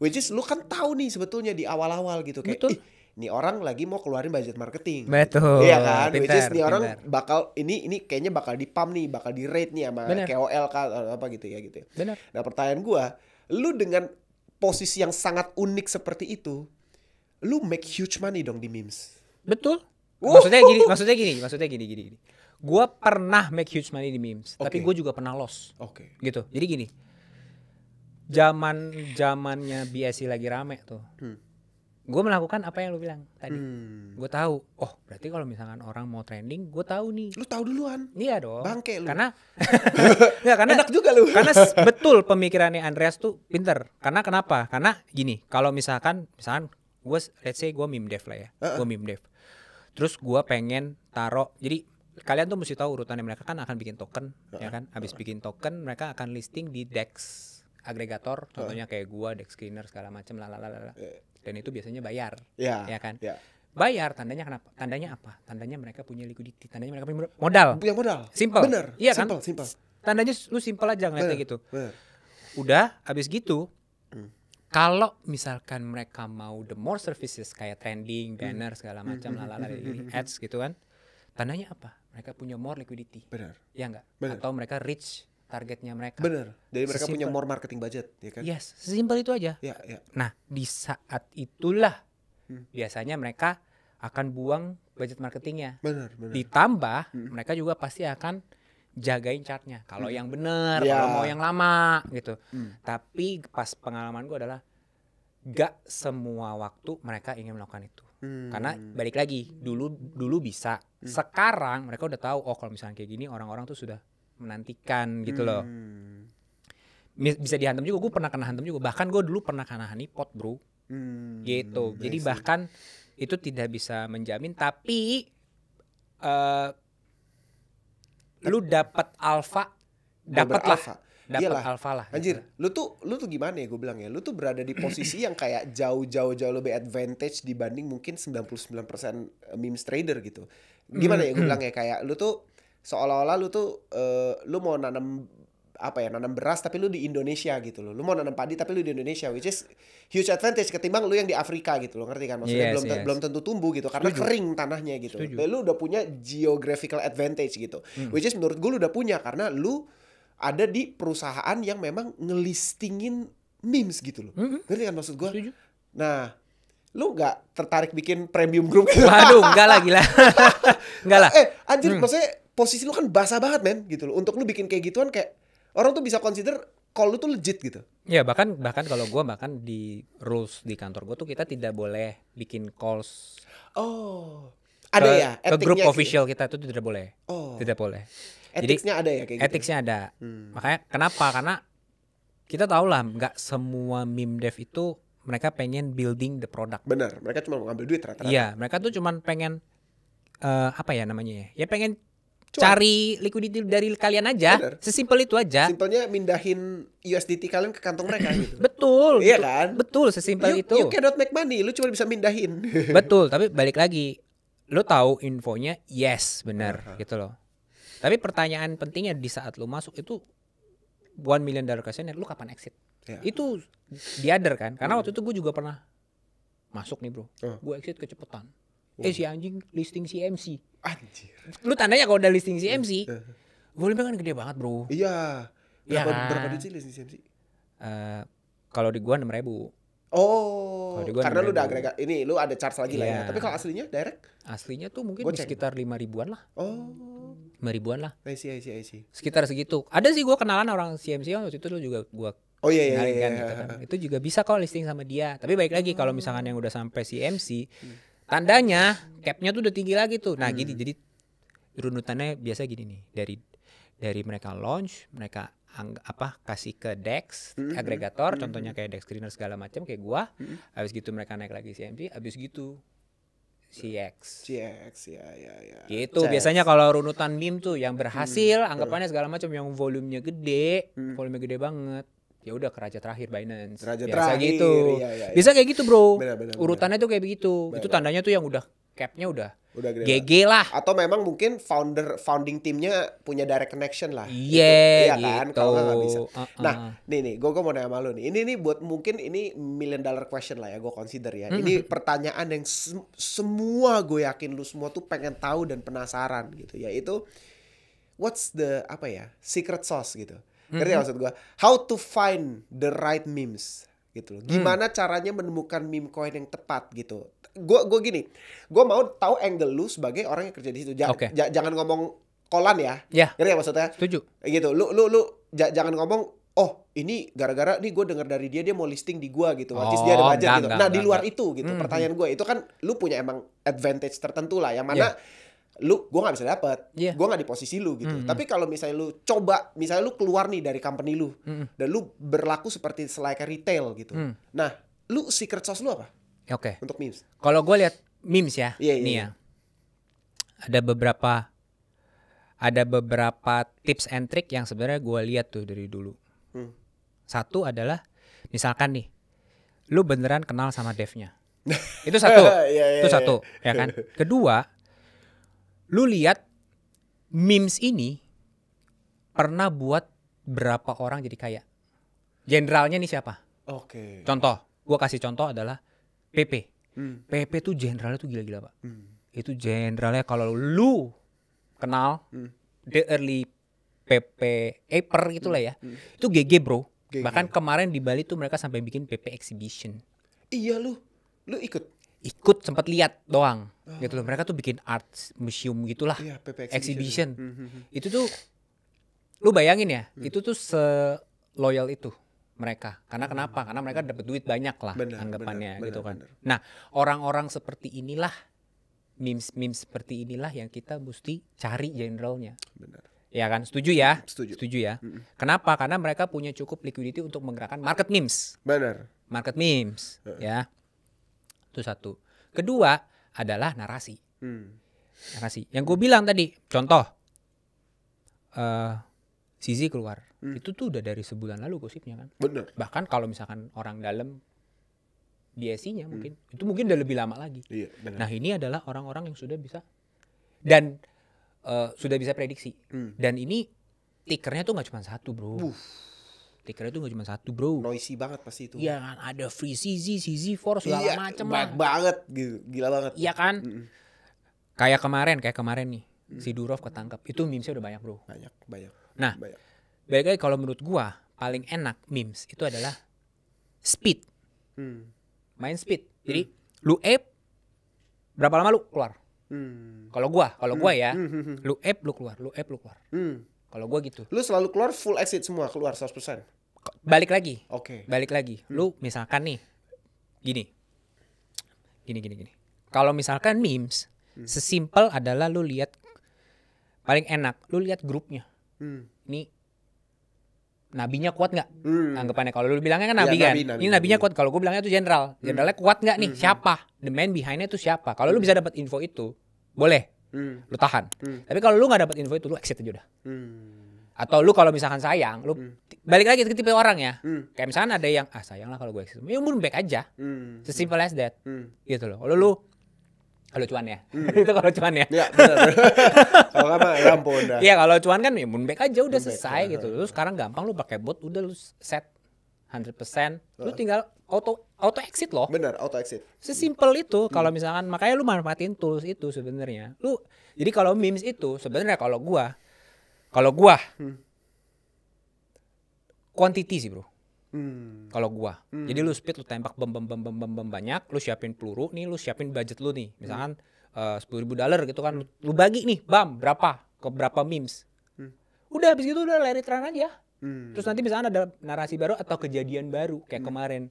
which is lu kan tahu nih sebetulnya di awal-awal gitu kayak Betul. Ih, nih orang lagi mau keluarin budget marketing. Betul. Iya kan? Pinter, Which is nih orang bakal ini ini kayaknya bakal di pump nih, bakal di rate nih sama Bener. KOL kan, apa gitu ya gitu ya. Benar. Nah, pertanyaan gua, lu dengan posisi yang sangat unik seperti itu, lu make huge money dong di memes. Betul. Maksudnya gini, maksudnya gini, maksudnya gini, gini, gini. Gua pernah make huge money di memes, okay. tapi gue juga pernah loss. Oke. Okay. Gitu. Jadi gini, zaman zamannya BSI lagi rame tuh. Hmm gue melakukan apa yang lu bilang tadi hmm. gue tahu oh berarti kalau misalkan orang mau trending gue tahu nih lu tahu duluan iya dong bangke lu karena ya karena enak juga lu karena betul pemikirannya Andreas tuh pinter karena kenapa karena gini kalau misalkan misalkan gue let's say gue meme dev lah ya uh -uh. gue meme dev terus gue pengen taro. jadi kalian tuh mesti tahu urutannya mereka kan akan bikin token uh -uh. ya kan habis uh -uh. bikin token mereka akan listing di dex agregator contohnya uh -uh. kayak gue, dex screener segala macam lalalala uh eh. -uh dan itu biasanya bayar ya, ya kan ya. bayar tandanya kenapa tandanya apa tandanya mereka punya liquidity tandanya mereka punya modal punya modal simple bener iya kan simple tandanya lu simple aja ngeliatnya gitu bener. udah habis gitu hmm. kalau misalkan mereka mau the more services kayak trending hmm. banner segala hmm. macam hmm. lalala hmm. ads gitu kan tandanya apa mereka punya more liquidity benar ya enggak bener. atau mereka rich targetnya mereka. Bener. Jadi mereka sesimple. punya more marketing budget, ya kan? Yes, sesimpel itu aja. Ya, ya. Nah, di saat itulah hmm. biasanya mereka akan buang budget marketingnya. Benar, bener. Ditambah hmm. mereka juga pasti akan jagain chartnya. Kalau hmm. yang bener, ya. kalau mau yang lama gitu. Hmm. Tapi pas pengalaman gue adalah gak semua waktu mereka ingin melakukan itu. Hmm. Karena balik lagi dulu dulu bisa. Hmm. Sekarang mereka udah tahu oh kalau misalnya kayak gini orang-orang tuh sudah menantikan gitu loh hmm. bisa dihantam juga gue pernah kena hantam juga bahkan gue dulu pernah kena honeypot bro hmm. gitu jadi bahkan itu tidak bisa menjamin tapi uh, lu dapat alfa dapat alfa dapat alfa lah gitu. anjir gitu. lu tuh lu tuh gimana ya gue bilang ya lu tuh berada di posisi yang kayak jauh-jauh jauh lebih advantage dibanding mungkin 99% meme trader gitu gimana ya gue hmm. bilang ya kayak lu tuh seolah-olah lu tuh uh, lu mau nanam apa ya nanam beras tapi lu di Indonesia gitu loh. Lu mau nanam padi tapi lu di Indonesia which is huge advantage ketimbang lu yang di Afrika gitu loh. Ngerti kan maksudnya yes, belum yes. belum tentu tumbuh gitu karena Setuju. kering tanahnya gitu. Setuju. Lu udah punya geographical advantage gitu. Hmm. Which is menurut gue lu udah punya karena lu ada di perusahaan yang memang ngelistingin memes gitu loh. -hmm. Ngerti kan maksud gua? Setuju. Nah, lu nggak tertarik bikin premium group gitu? Waduh, enggak lah gila. enggak lah. Eh, anjir, hmm. maksudnya posisi lu kan basah banget, men, gitu loh. Untuk lu bikin kayak gituan kayak orang tuh bisa consider kalau lu tuh legit gitu. Ya, bahkan bahkan kalau gua bahkan di rules di kantor gua tuh kita tidak boleh bikin calls. Oh. Ke, ada ya ke grup gitu. official kita tuh tidak boleh. Oh. Tidak boleh. Etiknya ada ya kayak gitu. Etiknya ada. Hmm. Makanya kenapa? Karena kita tahu lah nggak semua meme dev itu mereka pengen building the product. Benar, mereka cuma mau ngambil duit rata-rata. Iya, mereka tuh cuma pengen uh, apa ya namanya ya? Ya pengen cuma. cari liquidity dari kalian aja. Bener. Sesimpel itu aja. Simpelnya mindahin USDT kalian ke kantong mereka gitu. betul. Iya kan? Betul, sesimpel you, itu. You cannot make money, lu cuma bisa mindahin. betul, tapi balik lagi lo tahu infonya yes benar uh -huh. gitu loh. Tapi pertanyaan pentingnya di saat lo masuk itu one million dollar question lo kapan exit? yeah. itu diader kan karena waktu itu gue juga pernah masuk nih bro uh. Oh. gue exit kecepetan Uh. eh si anjing listing CMC anjir lu tandanya kalau udah listing CMC iya. uh. Iya. volume kan gede banget bro iya, iya berapa, yeah. Kan? berapa duit sih listing CMC uh, eh, kalau di gua enam ribu Oh, gua karena lu udah agregat ini lu ada charge lagi yeah. lah ya. Tapi kalau aslinya direct? Aslinya tuh mungkin di sekitar lima ribuan lah. Oh, lima ribuan lah. I see, I Sekitar segitu. Ada sih gue kenalan orang CMC waktu itu lu juga gue Oh iya iya. iya, kan, iya, gitu kan. Itu juga bisa kok listing sama dia. Tapi baik lagi kalau misalkan yang udah sampai CMC hmm. tandanya capnya tuh udah tinggi lagi tuh. Nah, hmm. gini jadi runutannya biasa gini nih dari dari mereka launch, mereka angg- apa kasih ke Dex hmm. hmm. agregator hmm. contohnya hmm. kayak Dex screener segala macam kayak gua. Hmm. Habis gitu mereka naik lagi CMC, habis gitu CX. CX ya ya ya. Gitu CX. biasanya kalau runutan meme tuh yang berhasil hmm, anggapannya segala macam yang volumenya gede, hmm. volume gede banget ya udah keraja terakhir Binance. Raja Biasa terakhir. gitu. Iya, iya, iya. Bisa kayak gitu, Bro. Benar, benar, Urutannya benar. tuh kayak begitu. Benar, itu tandanya tuh yang udah capnya udah udah gede GG lah. lah. Atau memang mungkin founder founding timnya punya direct connection lah. Yeah, iya gitu. kan? Kalau nggak bisa. Uh -uh. Nah, nih nih, gue mau nanya malu nih. Ini nih buat mungkin ini million dollar question lah ya, gue consider ya. Mm -hmm. Ini mm-hmm. pertanyaan yang se semua gue yakin lu semua tuh pengen tahu dan penasaran gitu yaitu what's the apa ya secret sauce gitu Mm-hmm. maksud gua? How to find the right memes gitu loh. Hmm. Gimana hmm. caranya menemukan meme coin yang tepat gitu. Gue gua gini, gue mau tahu angle lu sebagai orang yang kerja di situ. Jangan okay. jangan ngomong kolan ya. Yeah. Ngerti ya maksudnya? Setuju. Gitu. Lu lu lu jangan ngomong oh ini gara-gara nih gue dengar dari dia dia mau listing di gue gitu, oh, dia ada oh, budget gitu. nah di luar itu gitu, hmm. pertanyaan hmm. gue itu kan lu punya emang advantage tertentu lah, yang mana yeah lu gue nggak bisa dapet yeah. gue nggak di posisi lu gitu mm -hmm. tapi kalau misalnya lu coba misalnya lu keluar nih dari company lu mm -hmm. dan lu berlaku seperti selain retail gitu mm. nah lu secret sauce lu apa ya, oke okay. untuk memes kalau gue lihat memes ya yeah, iya, yeah. ya iya. ada beberapa ada beberapa tips and trick yang sebenarnya gue lihat tuh dari dulu mm. satu adalah misalkan nih lu beneran kenal sama devnya itu satu yeah, yeah, itu satu iya. ya kan kedua Lu lihat memes ini pernah buat berapa orang jadi kaya? Jenderalnya nih siapa? Oke. Okay. Contoh, gua kasih contoh adalah PP. Hmm. PP tuh jenderalnya tuh gila-gila, Pak. Hmm. Itu jenderalnya kalau lu kenal hmm. the early PP Aper gitulah ya. Hmm. hmm. Itu GG, Bro. GG. Bahkan kemarin di Bali tuh mereka sampai bikin PP exhibition. Iya lu. Lu ikut? ikut sempat lihat doang oh. gitu loh mereka tuh bikin art museum gitulah yeah, exhibition, exhibition. Mm -hmm. itu tuh lu bayangin ya mm. itu tuh se loyal itu mereka karena kenapa karena mereka dapat duit banyak lah bener, anggapannya bener, gitu bener, kan bener. nah orang-orang seperti inilah memes memes seperti inilah yang kita mesti cari generalnya ya kan setuju ya hmm, setuju, setuju ya mm kenapa karena mereka punya cukup liquidity untuk menggerakkan market memes benar market memes uh -uh. ya itu satu. Kedua adalah narasi. Hmm. Narasi. Yang gue bilang tadi, contoh. Uh, keluar. Hmm. Itu tuh udah dari sebulan lalu gosipnya kan. Bener. Bahkan kalau misalkan orang dalam biasinya hmm. mungkin itu mungkin udah lebih lama lagi. Iya, Nah ini adalah orang-orang yang sudah bisa dan uh, sudah bisa prediksi. Hmm. Dan ini tikernya tuh nggak cuma satu bro. Uf. Replica itu gak cuma satu bro. Noisy banget pasti itu. Iya kan ada free CZ, CZ force segala iya, macem lah. banget gitu, gila banget. Iya kan. Mm -mm. Kayak kemarin, kayak kemarin nih mm. si Durov ketangkep. Itu memesnya udah banyak bro. Banyak, banyak. Nah, banyak. balik kalau menurut gua paling enak memes itu adalah speed. Mm. Main speed. Jadi mm. lu ape berapa lama lu keluar? Hmm. Kalau gua, kalau gua hmm. ya, hmm. hmm, hmm. lu app lu keluar, lu app lu keluar. Hmm. Kalau gua gitu. Lu selalu keluar full exit semua, keluar 100% balik lagi. Oke. Okay. Balik lagi. Lu misalkan nih gini. Gini gini gini. Kalau misalkan memes hmm. sesimpel adalah lu lihat paling enak lu lihat grupnya. Hmm. Ini nabinya kuat nggak? Hmm. Anggapannya kalau lu bilangnya kan iya, nabi ya, kan. Nabi, nabi, ini nabinya nabi. kuat. Kalau gue bilangnya itu general, hmm. generalnya hmm. kuat nggak nih? Hmm, hmm. Siapa? The man behindnya itu siapa? Kalau hmm. lu bisa dapat info itu, boleh. Hmm. Lu tahan. Hmm. Tapi kalau lu nggak dapat info itu, lu exit aja udah. Hmm atau lu kalau misalkan sayang lu hmm. balik lagi ke tipe orang ya hmm. kayak misalkan ada yang ah sayang lah kalau gue eksis ya mungkin baik aja hmm. sesimpel as that hmm. gitu loh kalau lu kalau cuan ya hmm. itu kalau cuan ya, ya kalau apa ya ampun iya kalau cuan kan ya baik aja udah moonback, selesai gitu lu hmm. sekarang gampang lu pakai bot udah lu set 100% lu tinggal auto auto exit loh bener auto exit sesimpel itu hmm. kalau misalkan makanya lu manfaatin tools itu sebenarnya lu jadi kalau memes itu sebenarnya kalau gua kalau gua hmm. sih, Bro. Hmm. Kalau gua. Hmm. Jadi lu speed lu tembak bem bem bem bem bem, bem banyak, lu siapin peluru nih, lu siapin budget lu nih. Misalkan hmm. eh, sepuluh ribu dolar gitu kan, lu, bagi nih, bam, berapa ke berapa memes. Hmm. Udah habis itu udah lari terang aja. Hmm. Terus nanti misalkan ada narasi baru atau kejadian baru kayak hmm. kemarin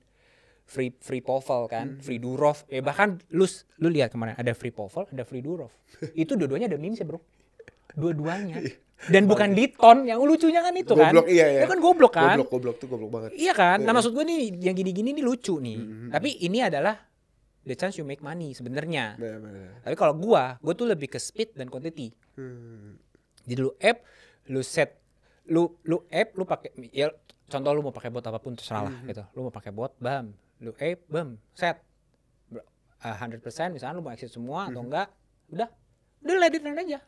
free free Povel kan, hmm. free Durov, eh bahkan lu lu lihat kemarin ada free Povel, ada free Durov. itu dua-duanya ada memes ya, Bro dua-duanya. Iya. Dan bukan iya. di ton, yang lucunya kan itu kan. Goblok, iya, iya. Ya kan goblok kan. Goblok, goblok tuh goblok banget. Iya kan. Nah iya. maksud gue nih, yang gini-gini nih lucu nih. Mm -hmm. Tapi ini adalah the chance you make money sebenarnya. Tapi kalau gue, gue tuh lebih ke speed dan quantity. Hmm. Jadi lu app, lu set, lu lu app, lu pakai ya contoh lu mau pakai bot apapun terserah lah mm -hmm. gitu. Lu mau pakai bot, bam. Lu app, bam, set. Uh, 100% misalnya lu mau exit semua mm -hmm. atau mm-hmm. enggak, udah. Udah let it run aja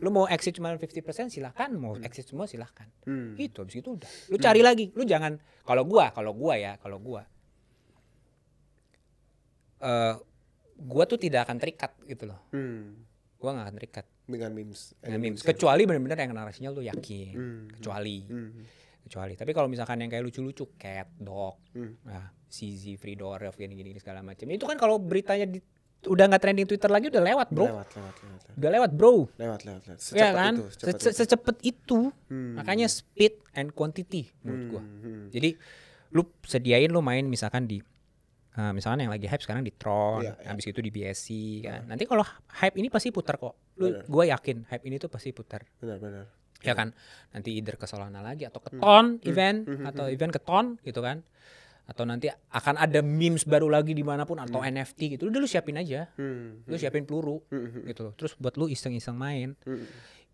lu mau exit cuma 50% silahkan mau hmm. exit semua silahkan hmm. itu habis itu udah lu cari hmm. lagi lu jangan kalau gua kalau gua ya kalau gua uh, gua tuh tidak akan terikat gitu loh hmm. gua gak akan terikat dengan memes dengan memes gitu. kecuali benar-benar yang narasinya lu yakin hmm. kecuali hmm. kecuali tapi kalau misalkan yang kayak lucu-lucu cat dog hmm. nah, CZ, Free gini-gini segala macam itu kan kalau beritanya di udah nggak trending Twitter lagi udah lewat bro. Lewat, lewat, lewat, Udah lewat bro. Lewat, lewat, lewat. Ya secepat ya kan? itu. Secepat, Se Secepat itu. itu. Hmm. Makanya speed and quantity menurut gua. Hmm. hmm. Jadi lu sediain lu main misalkan di uh, misalkan yang lagi hype sekarang di Tron, ya, ya. habis itu di BSC kan. Nanti kalau hype ini pasti putar kok. Lu bener. gua yakin hype ini tuh pasti putar. Benar, benar. Ya kan? Nanti either ke Solana lagi atau ke hmm. Ton hmm. event hmm. hmm atau event ke Ton gitu kan atau nanti akan ada memes baru lagi dimanapun atau hmm. NFT gitu udah lu siapin aja hmm. lu hmm. siapin peluru hmm, hmm, hmm. gitu loh terus buat lu iseng-iseng main hmm.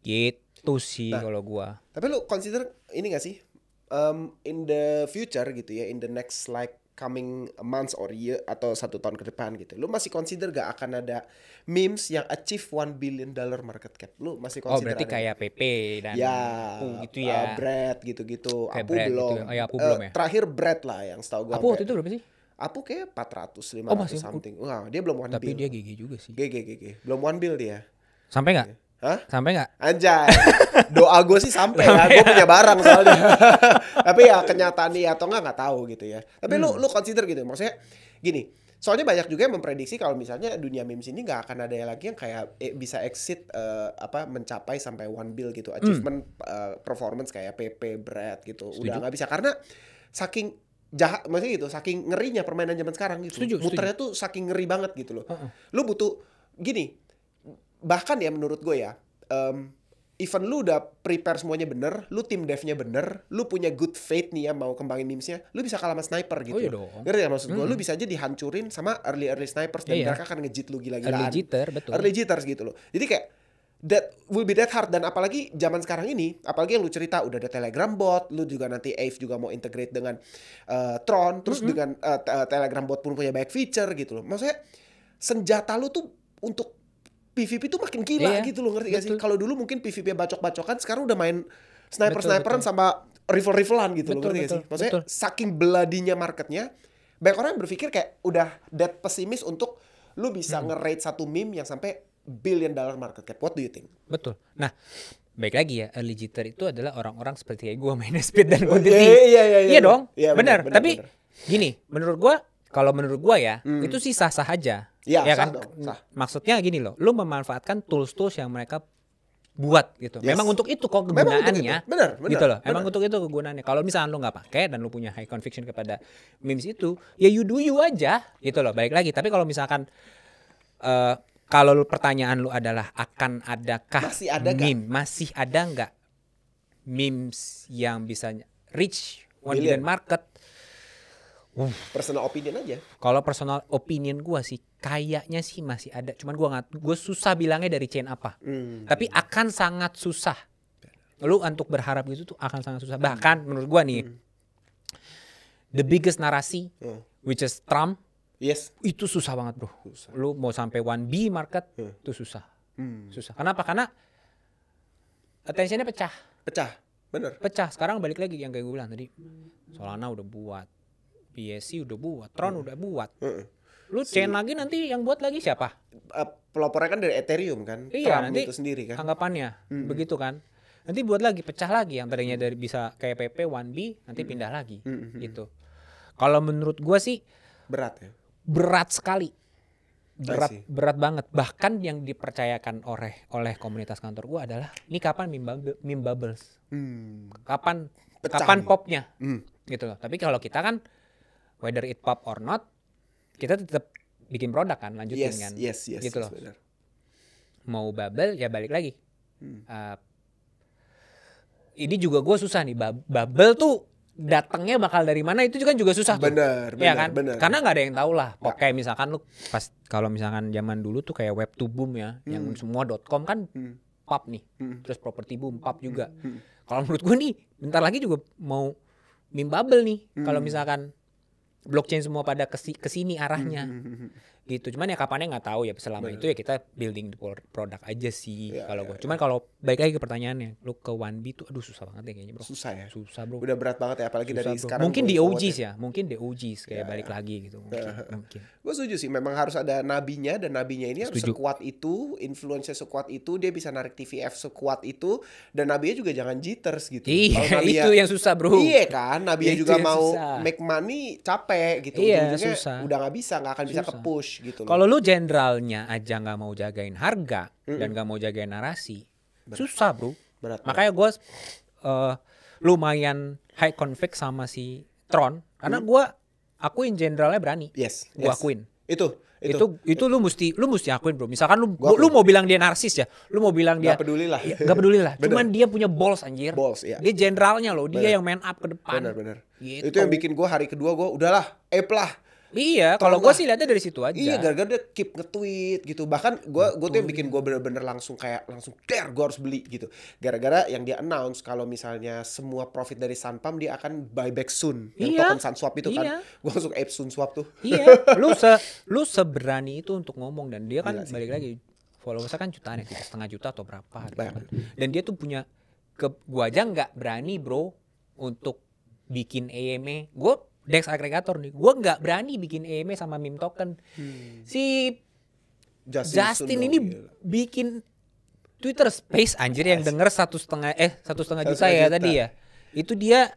gitu sih nah, kalau gua tapi lu consider ini gak sih um, in the future gitu ya in the next like coming months or year atau satu tahun ke depan gitu. Lu masih consider gak akan ada memes yang achieve 1 billion dollar market cap? Lu masih oh, consider Oh, berarti ada kayak PP dan ya, Apu gitu ya. Uh, bread gitu-gitu. Kayak Apu Brad gitu belum. Gitu. Oh, ya, Apu uh, belum ya. Uh, terakhir bread lah yang setahu gua. Apu waktu itu berapa sih? Apu kayak 400 500 oh, masih? something. Wah, dia belum 1 billion. Tapi bill. dia GG juga sih. GG GG. Belum 1 billion dia. Sampai enggak? nggak? Iya. Hah? Sampai nggak? Anjay. Doa gue sih sampai ya. Gue punya barang soalnya. Tapi ya kenyataan dia atau nggak nggak tahu gitu ya. Tapi hmm. lu lu consider gitu. Maksudnya gini. Soalnya banyak juga yang memprediksi kalau misalnya dunia memes ini nggak akan ada lagi yang kayak eh, bisa exit uh, apa mencapai sampai one bill gitu hmm. achievement hmm. uh, performance kayak PP Brad gitu Setuju. udah nggak bisa karena saking jahat maksudnya gitu saking ngerinya permainan zaman sekarang gitu. Setuju, Muternya setuju. tuh saking ngeri banget gitu loh. Uh -uh. Lu butuh gini bahkan ya menurut gue ya um, even lu udah prepare semuanya bener, lu tim devnya bener, lu punya good faith nih ya mau kembangin memesnya, lu bisa kalah sama sniper gitu. Oh iya dong. Ngerti ya maksud gue? Hmm. Lu bisa aja dihancurin sama early early snipers dan yeah, mereka akan ngejit lu gila-gilaan. Early jitter, betul. Early jitters gitu loh. Jadi kayak that will be that hard dan apalagi zaman sekarang ini, apalagi yang lu cerita udah ada Telegram bot, lu juga nanti Ave juga mau integrate dengan uh, Tron, terus mm -hmm. dengan uh, Telegram bot pun punya banyak feature gitu loh. Maksudnya senjata lu tuh untuk PVP tuh makin gila iya, gitu loh ngerti gak sih? Kalau dulu mungkin PVP bacok-bacokan, sekarang udah main sniper-sniperan sama rifle rivalan gitu betul, loh ngerti gak sih? Maksudnya betul. saking beladinya marketnya, banyak orang yang berpikir kayak udah dead pesimis untuk lu bisa hmm. nge-rate satu meme yang sampai billion dollar market cap. What do you think? Betul. Nah, baik lagi ya, early jitter itu adalah orang-orang seperti kayak gue main speed dan quantity. Iya, iya, iya, iya, iya dong. Iya, bener, bener, Tapi bener. gini, menurut gue, kalau menurut gue ya, hmm. itu sih sah-sah aja Iya ya kan? Maksudnya gini loh, lu memanfaatkan tools-tools yang mereka buat gitu. Yes. Memang untuk itu kok kegunaannya. Itu. Bener, gitu loh. Bener. Emang untuk itu kegunaannya. Kalau misalnya lu nggak pakai dan lu punya high conviction kepada memes itu, ya you do you aja gitu loh. Baik lagi. Tapi kalau misalkan uh, kalau pertanyaan lu adalah akan adakah masih ada meme, gak? masih ada nggak memes yang bisa reach one million market Uh. Personal opinion aja. Kalau personal opinion gue sih kayaknya sih masih ada. Cuman gue nggak, gue susah bilangnya dari chain apa. Hmm. Tapi akan sangat susah. Lu untuk berharap gitu tuh akan sangat susah. Bahkan menurut gue nih, hmm. the biggest narasi, hmm. which is Trump, yes, itu susah banget bro. Susah. Lu mau sampai 1B market hmm. itu susah, hmm. susah. Kenapa? Karena attentionnya pecah. Pecah, bener. Pecah. Sekarang balik lagi yang kayak gue bilang tadi, Solana udah buat. PSC udah buat, Tron hmm. udah buat. Hmm. Lu si, chain lagi nanti yang buat lagi siapa? Uh, pelopornya kan dari Ethereum kan, iya, Trump nanti itu sendiri kan. Anggapannya hmm. begitu kan. Nanti buat lagi, pecah lagi yang tadinya dari bisa kayak PP 1B nanti hmm. pindah lagi hmm, hmm, hmm. gitu. Kalau menurut gua sih berat ya. Berat sekali. Iya berat berat banget. Bahkan yang dipercayakan oleh oleh komunitas kantor gua adalah ini kapan meme, Hmm. Kapan Pecah kapan popnya? Hmm. Gitu loh. Tapi kalau kita kan whether it pop or not, kita tetap bikin produk kan, lanjutin yes, kan. Yes, yes, gitu yes, loh. Mau bubble ya balik lagi. Hmm. Uh, ini juga gue susah nih bubble tuh datangnya bakal dari mana itu juga juga susah bener, tuh. Bener, ya kan? Bener. Karena nggak ada yang tahu lah. Pokoknya nah. misalkan lu pas kalau misalkan zaman dulu tuh kayak web to boom ya, hmm. yang semua dot .com kan hmm. pop nih. Hmm. Terus properti boom pop juga. Hmm. Kalau menurut gue nih, bentar lagi juga mau mim bubble nih. Hmm. Kalau misalkan blockchain semua pada kesi kesini arahnya mm-hmm gitu cuman ya kapannya nggak tahu ya selama Bener. itu ya kita building produk aja sih ya, kalau ya, gue iya. cuman ya. kalau baik lagi ke pertanyaannya lu ke One B tuh aduh susah banget ya kayaknya bro susah ya susah bro udah berat banget ya apalagi susah, dari bro. sekarang mungkin di OGs ya mungkin di OGs kayak ya, balik ya. lagi gitu mungkin, mungkin. gue setuju sih memang harus ada nabinya dan nabinya ini harus sekuat itu influence sekuat itu dia bisa narik TVF sekuat itu dan nabinya juga jangan jitters gitu iya nabinya, itu yang susah bro iya kan nabinya juga mau susah. make money capek gitu iya, susah. udah nggak bisa nggak akan susah. bisa ke push gitu loh. Kalau lu jenderalnya aja nggak mau jagain harga mm -mm. dan nggak mau jagain narasi, berat. susah bro. Berat, Makanya gue uh, lumayan high config sama si Tron karena mm. gue akuin jenderalnya berani. Yes. Gue yes. akuin. Itu itu, itu itu lu mesti lu mesti akuin bro misalkan lu gua lu, mau bilang dia narsis ya lu mau bilang dia gak peduli lah ya, gak peduli lah cuman dia punya balls anjir balls ya dia generalnya loh dia bener. yang main up ke depan bener bener gitu. itu yang bikin gue hari kedua gue udahlah ep lah Iya, kalau gue sih lihatnya dari situ aja. Iya, gara-gara dia keep nge-tweet gitu. Bahkan gue gue tuh yang bikin gue bener-bener langsung kayak langsung der gue harus beli gitu. Gara-gara yang dia announce kalau misalnya semua profit dari Sanpam dia akan buyback soon. Yang iya. token Swap itu kan. iya. kan. Gue langsung ape Swap tuh. Iya. Lu se lu seberani itu untuk ngomong dan dia kan Gila balik lagi followersnya kan jutaan ya, setengah juta atau berapa gitu kan. Dan dia tuh punya ke gua aja nggak berani, Bro, untuk bikin EME. Gue Dex agregator nih. Gue nggak berani bikin EME sama meme token. Hmm. Si Justin, Justin ini bikin Twitter Space anjir yang denger satu setengah eh satu setengah juta, ya juta ya tadi ya. Itu dia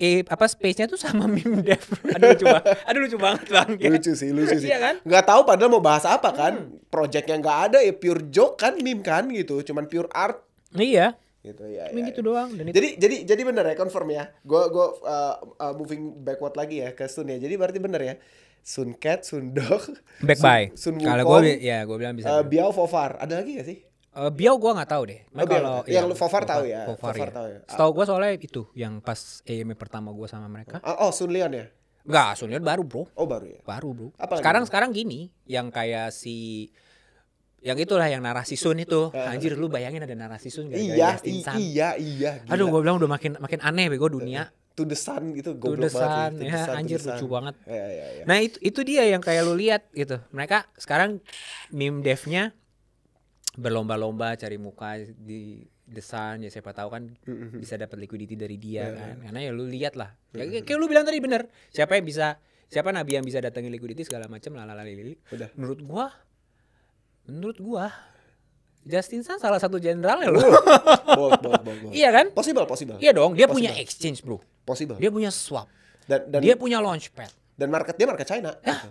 eh apa space-nya tuh sama meme dev. Aduh lucu Aduh lucu banget bang. Ya. Lucu sih, lucu sih. Iya kan? Gak tau padahal mau bahas apa kan. Hmm. yang gak ada ya pure joke kan meme kan gitu. Cuman pure art. Iya gitu ya. ya, gitu ya. doang. Dan jadi itu... jadi jadi bener ya confirm ya. Gue gue uh, uh, moving backward lagi ya ke Sun ya. Jadi berarti bener ya. Sun Cat, Sun Dog, Back Sun, Sun Kalau gue ya gue bilang bisa. Uh, Biao Fofar. Ada lagi gak sih? Uh, Biao gue gak tahu deh. Oh, kalau ya, yang Fofar, Fofar tahu ya. Fofar, Fofar ya. tahu ya. Setahu gue soalnya itu yang pas EM pertama gue sama mereka. Oh, oh Sun Leon ya. Enggak, Sun Leon baru, Bro. Oh, baru ya. Baru, Bro. Apalagi sekarang sekarang gini, yang kayak si yang itulah yang narasi sun itu anjir lu bayangin ada narasi sun gak iya, Justin iya iya gila. aduh gue bilang udah makin makin aneh bego dunia eh, to the sun gitu to the sun, ya, sun, anjir lucu banget ya, ya, ya, ya. nah itu itu dia yang kayak lu lihat gitu mereka sekarang meme devnya berlomba-lomba cari muka di desain ya siapa tahu kan mm-hmm. bisa dapat liquidity dari dia yeah. Ya. kan karena ya lu lihat lah ya, mm-hmm. kayak lu bilang tadi bener siapa yang bisa siapa nabi yang bisa datangi liquidity segala macam lah udah menurut gua Menurut gua Justin Sun salah satu jenderalnya loh. bold, bold, bold, bold. Iya kan? Possible, possible. Iya dong, dia possible. punya exchange, Bro. Possible. Dia punya swap. Dan, dan dia punya launchpad. Dan market dia market China. Ah. Gitu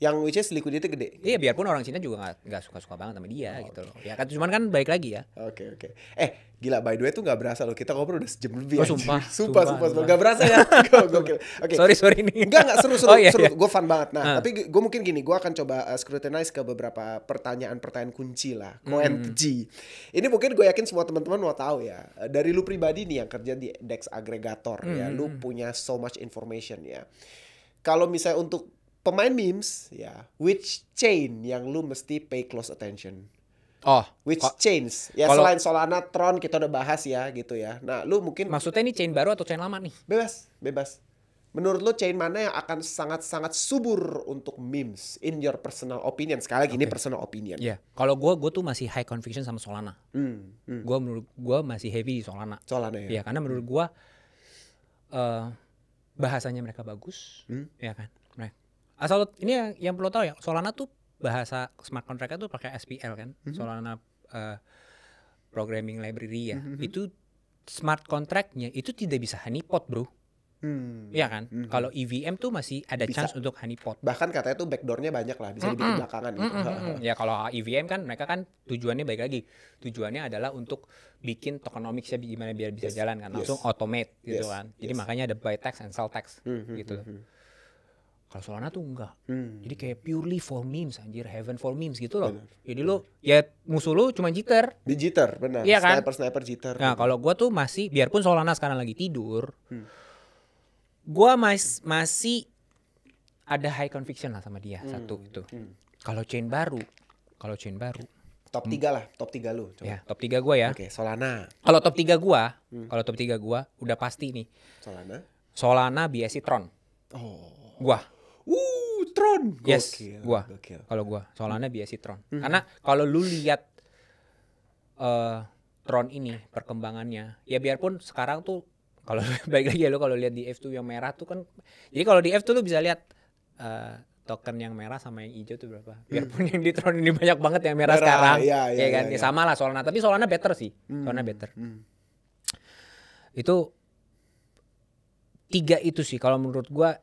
yang which is liquidity gede. Gitu. Iya, biarpun orang Cina juga nggak suka-suka banget sama dia oh, gitu okay. loh. Ya kan cuman kan baik lagi ya. Oke, okay, oke. Okay. Eh, gila by the way tuh nggak berasa loh kita ngobrol udah sejam lebih. Oh, sumpah, sumpah, sumpah, sumpah. Gak berasa ya. Oke. Okay. Sorry, sorry nih. Enggak, enggak seru-seru, oh, iya, seru. Iya. Gue fun banget. Nah, uh. tapi gue mungkin gini, gue akan coba uh, scrutinize ke beberapa pertanyaan-pertanyaan kunci lah, OMG. Hmm. Ini mungkin gue yakin semua teman-teman mau tahu ya. Dari lu pribadi nih yang kerja di Dex agregator hmm. ya, lu hmm. punya so much information ya. Kalau misalnya untuk pemain memes ya which chain yang lu mesti pay close attention Oh, which chains? Ya kalo, selain Solana, Tron kita udah bahas ya gitu ya. Nah, lu mungkin maksudnya ini chain baru atau chain lama nih? Bebas, bebas. Menurut lu chain mana yang akan sangat-sangat subur untuk memes in your personal opinion? Sekali lagi okay. ini personal opinion. ya Yeah. Kalau gua gua tuh masih high conviction sama Solana. Hmm, hmm. Gua menurut gua masih heavy di Solana. Solana ya. Iya, karena menurut gua uh, bahasanya mereka bagus, hmm. ya kan? Asal ini yang, yang perlu tahu ya, Solana tuh bahasa smart contract itu pakai SPL kan, mm -hmm. Solana uh, programming library ya. Mm -hmm. Itu smart contractnya itu tidak bisa honeypot bro. Hmm. Iya kan? Hmm. Kalau EVM tuh masih ada bisa. chance untuk honeypot. Bahkan katanya tuh backdoornya banyak lah, bisa dibikin mm-hmm. belakangan gitu. Mm-hmm. ya kalau EVM kan mereka kan tujuannya baik lagi. Tujuannya adalah untuk bikin tokenomicsnya gimana biar bisa yes. jalan kan, langsung yes. automate gitu yes. kan. Jadi yes. makanya ada buy tax and sell tax hmm gitu. Mm-hmm. Kalau Solana tuh enggak. Hmm. Jadi kayak purely for memes anjir, heaven for memes gitu loh. Bener. Jadi lo ya musuh lo cuma jitter. Di jitter, benar. Iya kan? Sniper sniper jitter. Nah, kalau gua tuh masih biarpun Solana sekarang lagi tidur, hmm. gua mas, masih ada high conviction lah sama dia hmm. satu itu. Hmm. Kalau chain baru, kalau chain baru Top hmm. tiga lah, top tiga lu. Coba. Ya, top tiga gua ya. Oke, okay, Solana. Kalau top tiga gua, hmm. kalau top tiga gua udah pasti nih. Solana. Solana, BSC Tron. Oh. Gua Citron. Yes, gokil, gua. Kalau gua, soalannya biasa Citron. Hmm. Karena kalau lu lihat uh, Tron ini perkembangannya, ya biarpun sekarang tuh kalau baik lagi ya lu kalau lihat di F2 yang merah tuh kan jadi kalau di F2 lu bisa lihat uh, token yang merah sama yang hijau tuh berapa. Hmm. Biarpun hmm. yang di Tron ini banyak banget yang merah, merah sekarang. Iya, iya, ya kan? Iya, ya iya. Ya sama lah soalnya. tapi soalnya better sih. Hmm. Soalnya better. Hmm. Itu tiga itu sih kalau menurut gua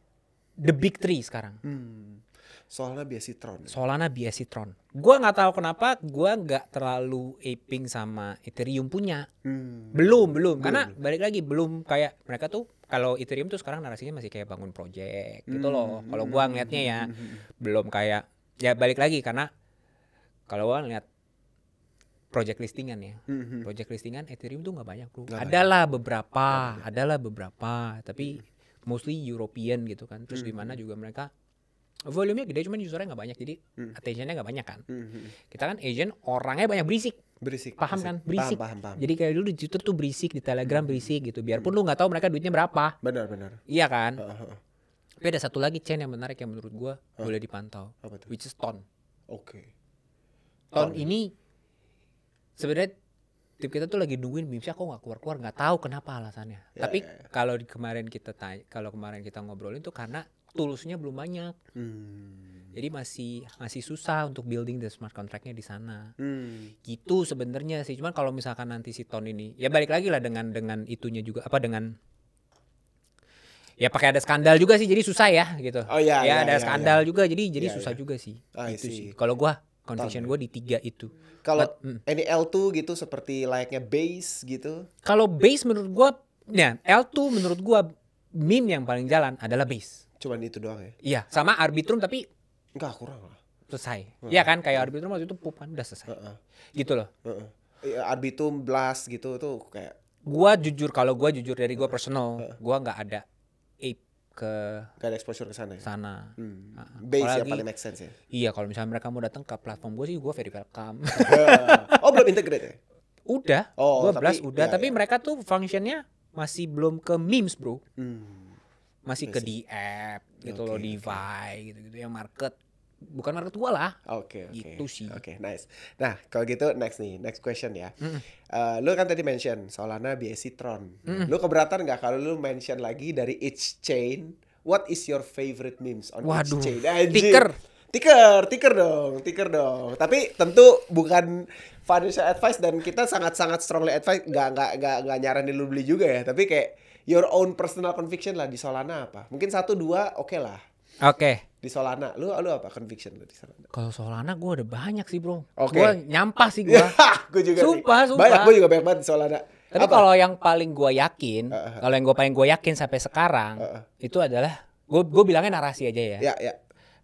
the big three sekarang. Hmm. Solana Biasitron. Solana Tron. Gua nggak tahu kenapa gua nggak terlalu aping sama Ethereum punya. Hmm. Belum, belum, belum. Karena balik lagi belum kayak mereka tuh kalau Ethereum tuh sekarang narasinya masih kayak bangun project gitu loh. Hmm. Kalau gua ngelihatnya ya hmm. belum kayak ya balik lagi karena kalau gua ngeliat project listingan ya. Hmm, project listingan Ethereum tuh nggak banyak, Bro. adalah beberapa, adalah beberapa, tapi hmm mostly European gitu kan terus hmm. mana juga mereka volume-nya gede cuman usernya nggak banyak jadi hmm. nya nggak banyak kan hmm. hmm, hmm. kita kan agent orangnya banyak berisik berisik paham berisik. kan berisik paham, paham, paham. jadi kayak dulu di Twitter tuh berisik di Telegram hmm. berisik gitu biarpun hmm. lu nggak tahu mereka duitnya berapa benar benar iya kan uh -huh. tapi ada satu lagi chain yang menarik yang menurut gua huh? boleh dipantau which is Ton oke okay. Ton, ton ini sebenarnya tim kita tuh lagi nungguin Bimsya kok nggak keluar keluar nggak tahu kenapa alasannya yeah, tapi yeah, yeah. kalau kemarin kita tanya kalau kemarin kita ngobrolin tuh karena tulusnya belum banyak hmm. jadi masih masih susah untuk building the smart contractnya di sana hmm. gitu sebenarnya sih cuman kalau misalkan nanti si ton ini ya balik lagi lah dengan dengan itunya juga apa dengan ya pakai ada skandal juga sih jadi susah ya gitu oh, iya, ya yeah, ya, ada yeah, ya. skandal yeah. juga jadi jadi yeah, susah yeah. juga sih oh, gitu sih kalau gua conviction gue di tiga itu kalau mm. ini L2 gitu seperti layaknya base gitu kalau base menurut gue ya L2 menurut gue meme yang paling jalan adalah base. cuman itu doang ya iya sama arbitrum tapi enggak kurang lah selesai Iya ya kan kayak arbitrum waktu itu pupan udah selesai uh -uh. gitu loh uh -uh. arbitrum blast gitu tuh kayak gua jujur kalau gue jujur dari gue personal gue nggak ada ke gak ada exposure ke sana ya? sana hmm. base ya apalagi, yang paling make sense ya iya kalau misalnya mereka mau datang ke platform gue sih gue very welcome oh belum integrate ya udah oh, gue belas udah ya, tapi ya. mereka tuh functionnya masih belum ke memes bro hmm. masih Basic. Iya ke di app gitu okay, loh okay. gitu gitu ya market bukan market tua lah. Oke, okay, okay. gitu sih. Oke, okay, nice. Nah, kalau gitu next nih, next question ya. Mm. Uh, lu kan tadi mention Solana, BSC, Tron. Mm. Lu keberatan nggak kalau lu mention lagi dari each chain? What is your favorite memes on each chain? Waduh, ticker. Tiker, tiker dong, tiker dong. Tapi tentu bukan financial advice dan kita sangat-sangat strongly advice nggak nggak nggak nggak nyaranin lu beli juga ya. Tapi kayak your own personal conviction lah di Solana apa? Mungkin satu dua oke okay lah. Oke. Okay. Di Solana, lu lu apa conviction lu di Solana? Kalau Solana gue ada banyak sih bro. Oke. Okay. Gue nyampah sih gue. gue juga. Sumpah, sumpah. Banyak gue juga banyak banget di Solana. Tapi kalau yang paling gue yakin, uh, -huh. kalau yang gue paling gue yakin sampai sekarang uh, -huh. itu adalah gue gue bilangnya narasi aja ya. Ya ya.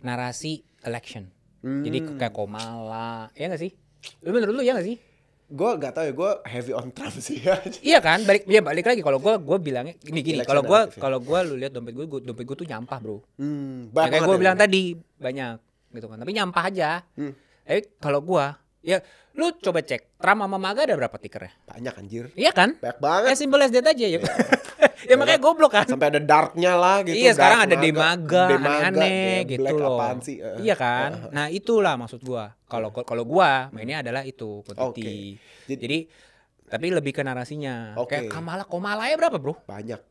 Narasi election. Hmm. Jadi kayak Komala, ya gak sih? Lu menurut lu ya gak sih? gue gak tau ya gue heavy on Trump sih ya. iya kan balik ya balik lagi kalau gue gue bilangnya gini gini kalau gue ya. kalau gue lu lihat dompet gue dompet gue tuh nyampah bro hmm, banyak kayak gue ya. bilang tadi banyak gitu kan tapi nyampah aja hmm. eh kalau gue Ya, lu coba cek. Trump sama Maga ada berapa tikernya? Banyak anjir. Iya kan? Banyak banget. Ya simple SD aja ya. ya makanya goblok kan. Sampai ada darknya lah gitu. Iya, sekarang ada di MAGA, aneh-aneh gitu loh. Apaan sih? Uh. Iya kan? Uh. Nah, itulah maksud gua. Kalau kalau gua mainnya adalah itu, quantity. Okay. Jadi, Jadi tapi lebih ke narasinya. Okay. Kayak Kamala Komala ya berapa, Bro? Banyak.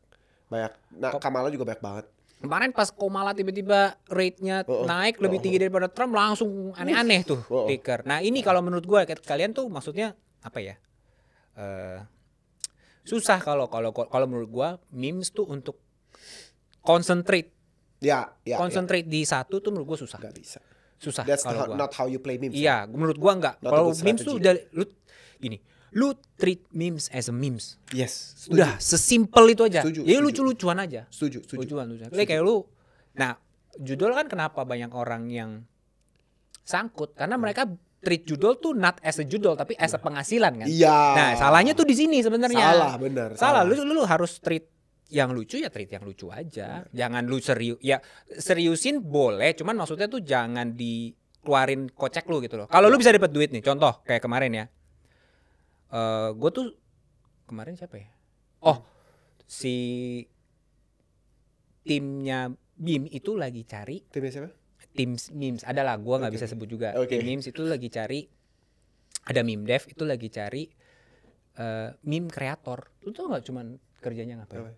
Banyak. Nah, Kamala juga banyak banget. Kemarin pas Komala tiba-tiba rate-nya oh, oh. naik lebih oh, tinggi oh. daripada Trump langsung aneh-aneh tuh oh, ticker. Nah ini kalau menurut gue kalian tuh maksudnya apa ya? Uh, susah kalau kalau kalau menurut gue memes tuh untuk concentrate. Ya, ya, ya. Concentrate ya. di satu tuh menurut gue susah. Gak bisa. Susah. That's not, gua. not how you play memes. Iya, ya. menurut gue enggak. Kalau memes tuh udah lu gini Lu treat memes as a memes. Yes. Setuju. Udah, sesimpel itu aja. Setuju. Ya lucu-lucuan aja. Setuju, setuju. Lucuan, lucuan. Setuju. Kayak lu. Nah, judul kan kenapa banyak orang yang sangkut karena mereka treat judul tuh not as a judul tapi as a penghasilan kan. Iya. Nah, salahnya tuh di sini sebenarnya. Salah, bener, Salah. salah. Lu, lu harus treat yang lucu ya treat yang lucu aja. Bener. Jangan lu serius ya seriusin boleh, cuman maksudnya tuh jangan dikeluarin kocek lu gitu loh. Kalau lu iya. bisa dapat duit nih, contoh kayak kemarin ya. Eh, gue tuh kemarin siapa ya oh si timnya MIM itu lagi cari timnya siapa tim ada lah. gue nggak bisa sebut juga okay. tim Mims itu lagi cari ada MIM dev itu lagi cari uh, Mim kreator lu tuh nggak cuman kerjanya ngapain okay.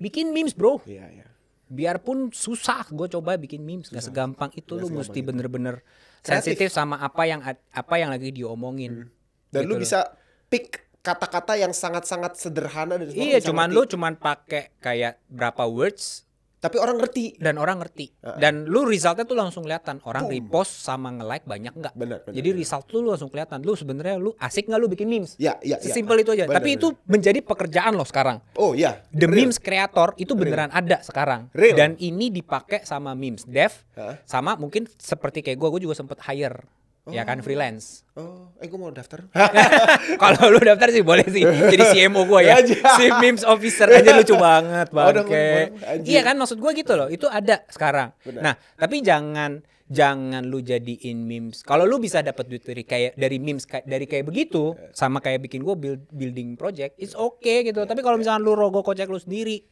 bikin memes bro yeah, yeah. biarpun susah gue coba bikin memes nggak gak segampang itu gak lu mesti bener-bener sensitif sama apa yang apa yang lagi diomongin hmm. dan gitu lu bisa pick kata-kata yang sangat-sangat sederhana dan iya cuman lu cuman pakai kayak berapa words tapi orang ngerti dan orang ngerti uh -uh. dan lu resultnya tuh langsung kelihatan orang Boom. repost sama nge like banyak nggak Benar. jadi bener. result tuh lu langsung kelihatan lu sebenarnya lu asik nggak lu bikin memes ya ya, ya. sesimpel ya. itu aja bener, tapi bener. itu menjadi pekerjaan lo sekarang oh ya the Real. memes creator itu beneran ada sekarang Real. dan ini dipakai sama memes dev huh? sama mungkin seperti kayak gua, gua juga sempet hire Oh. Ya kan oh. freelance. Oh, eh gue mau daftar. Kalau lu daftar sih boleh sih. Jadi CMO gue ya. si Memes Officer aja lucu banget, bangke. Oh, iya kan maksud gue gitu loh. Itu ada sekarang. Benar. Nah, tapi jangan jangan lu jadiin memes. Kalau lu bisa dapat duit dari kayak dari memes kayak, dari kayak begitu sama kayak bikin gue build, building project, it's okay gitu. Iya, tapi kalau iya. misalkan lu rogo kocek lu sendiri,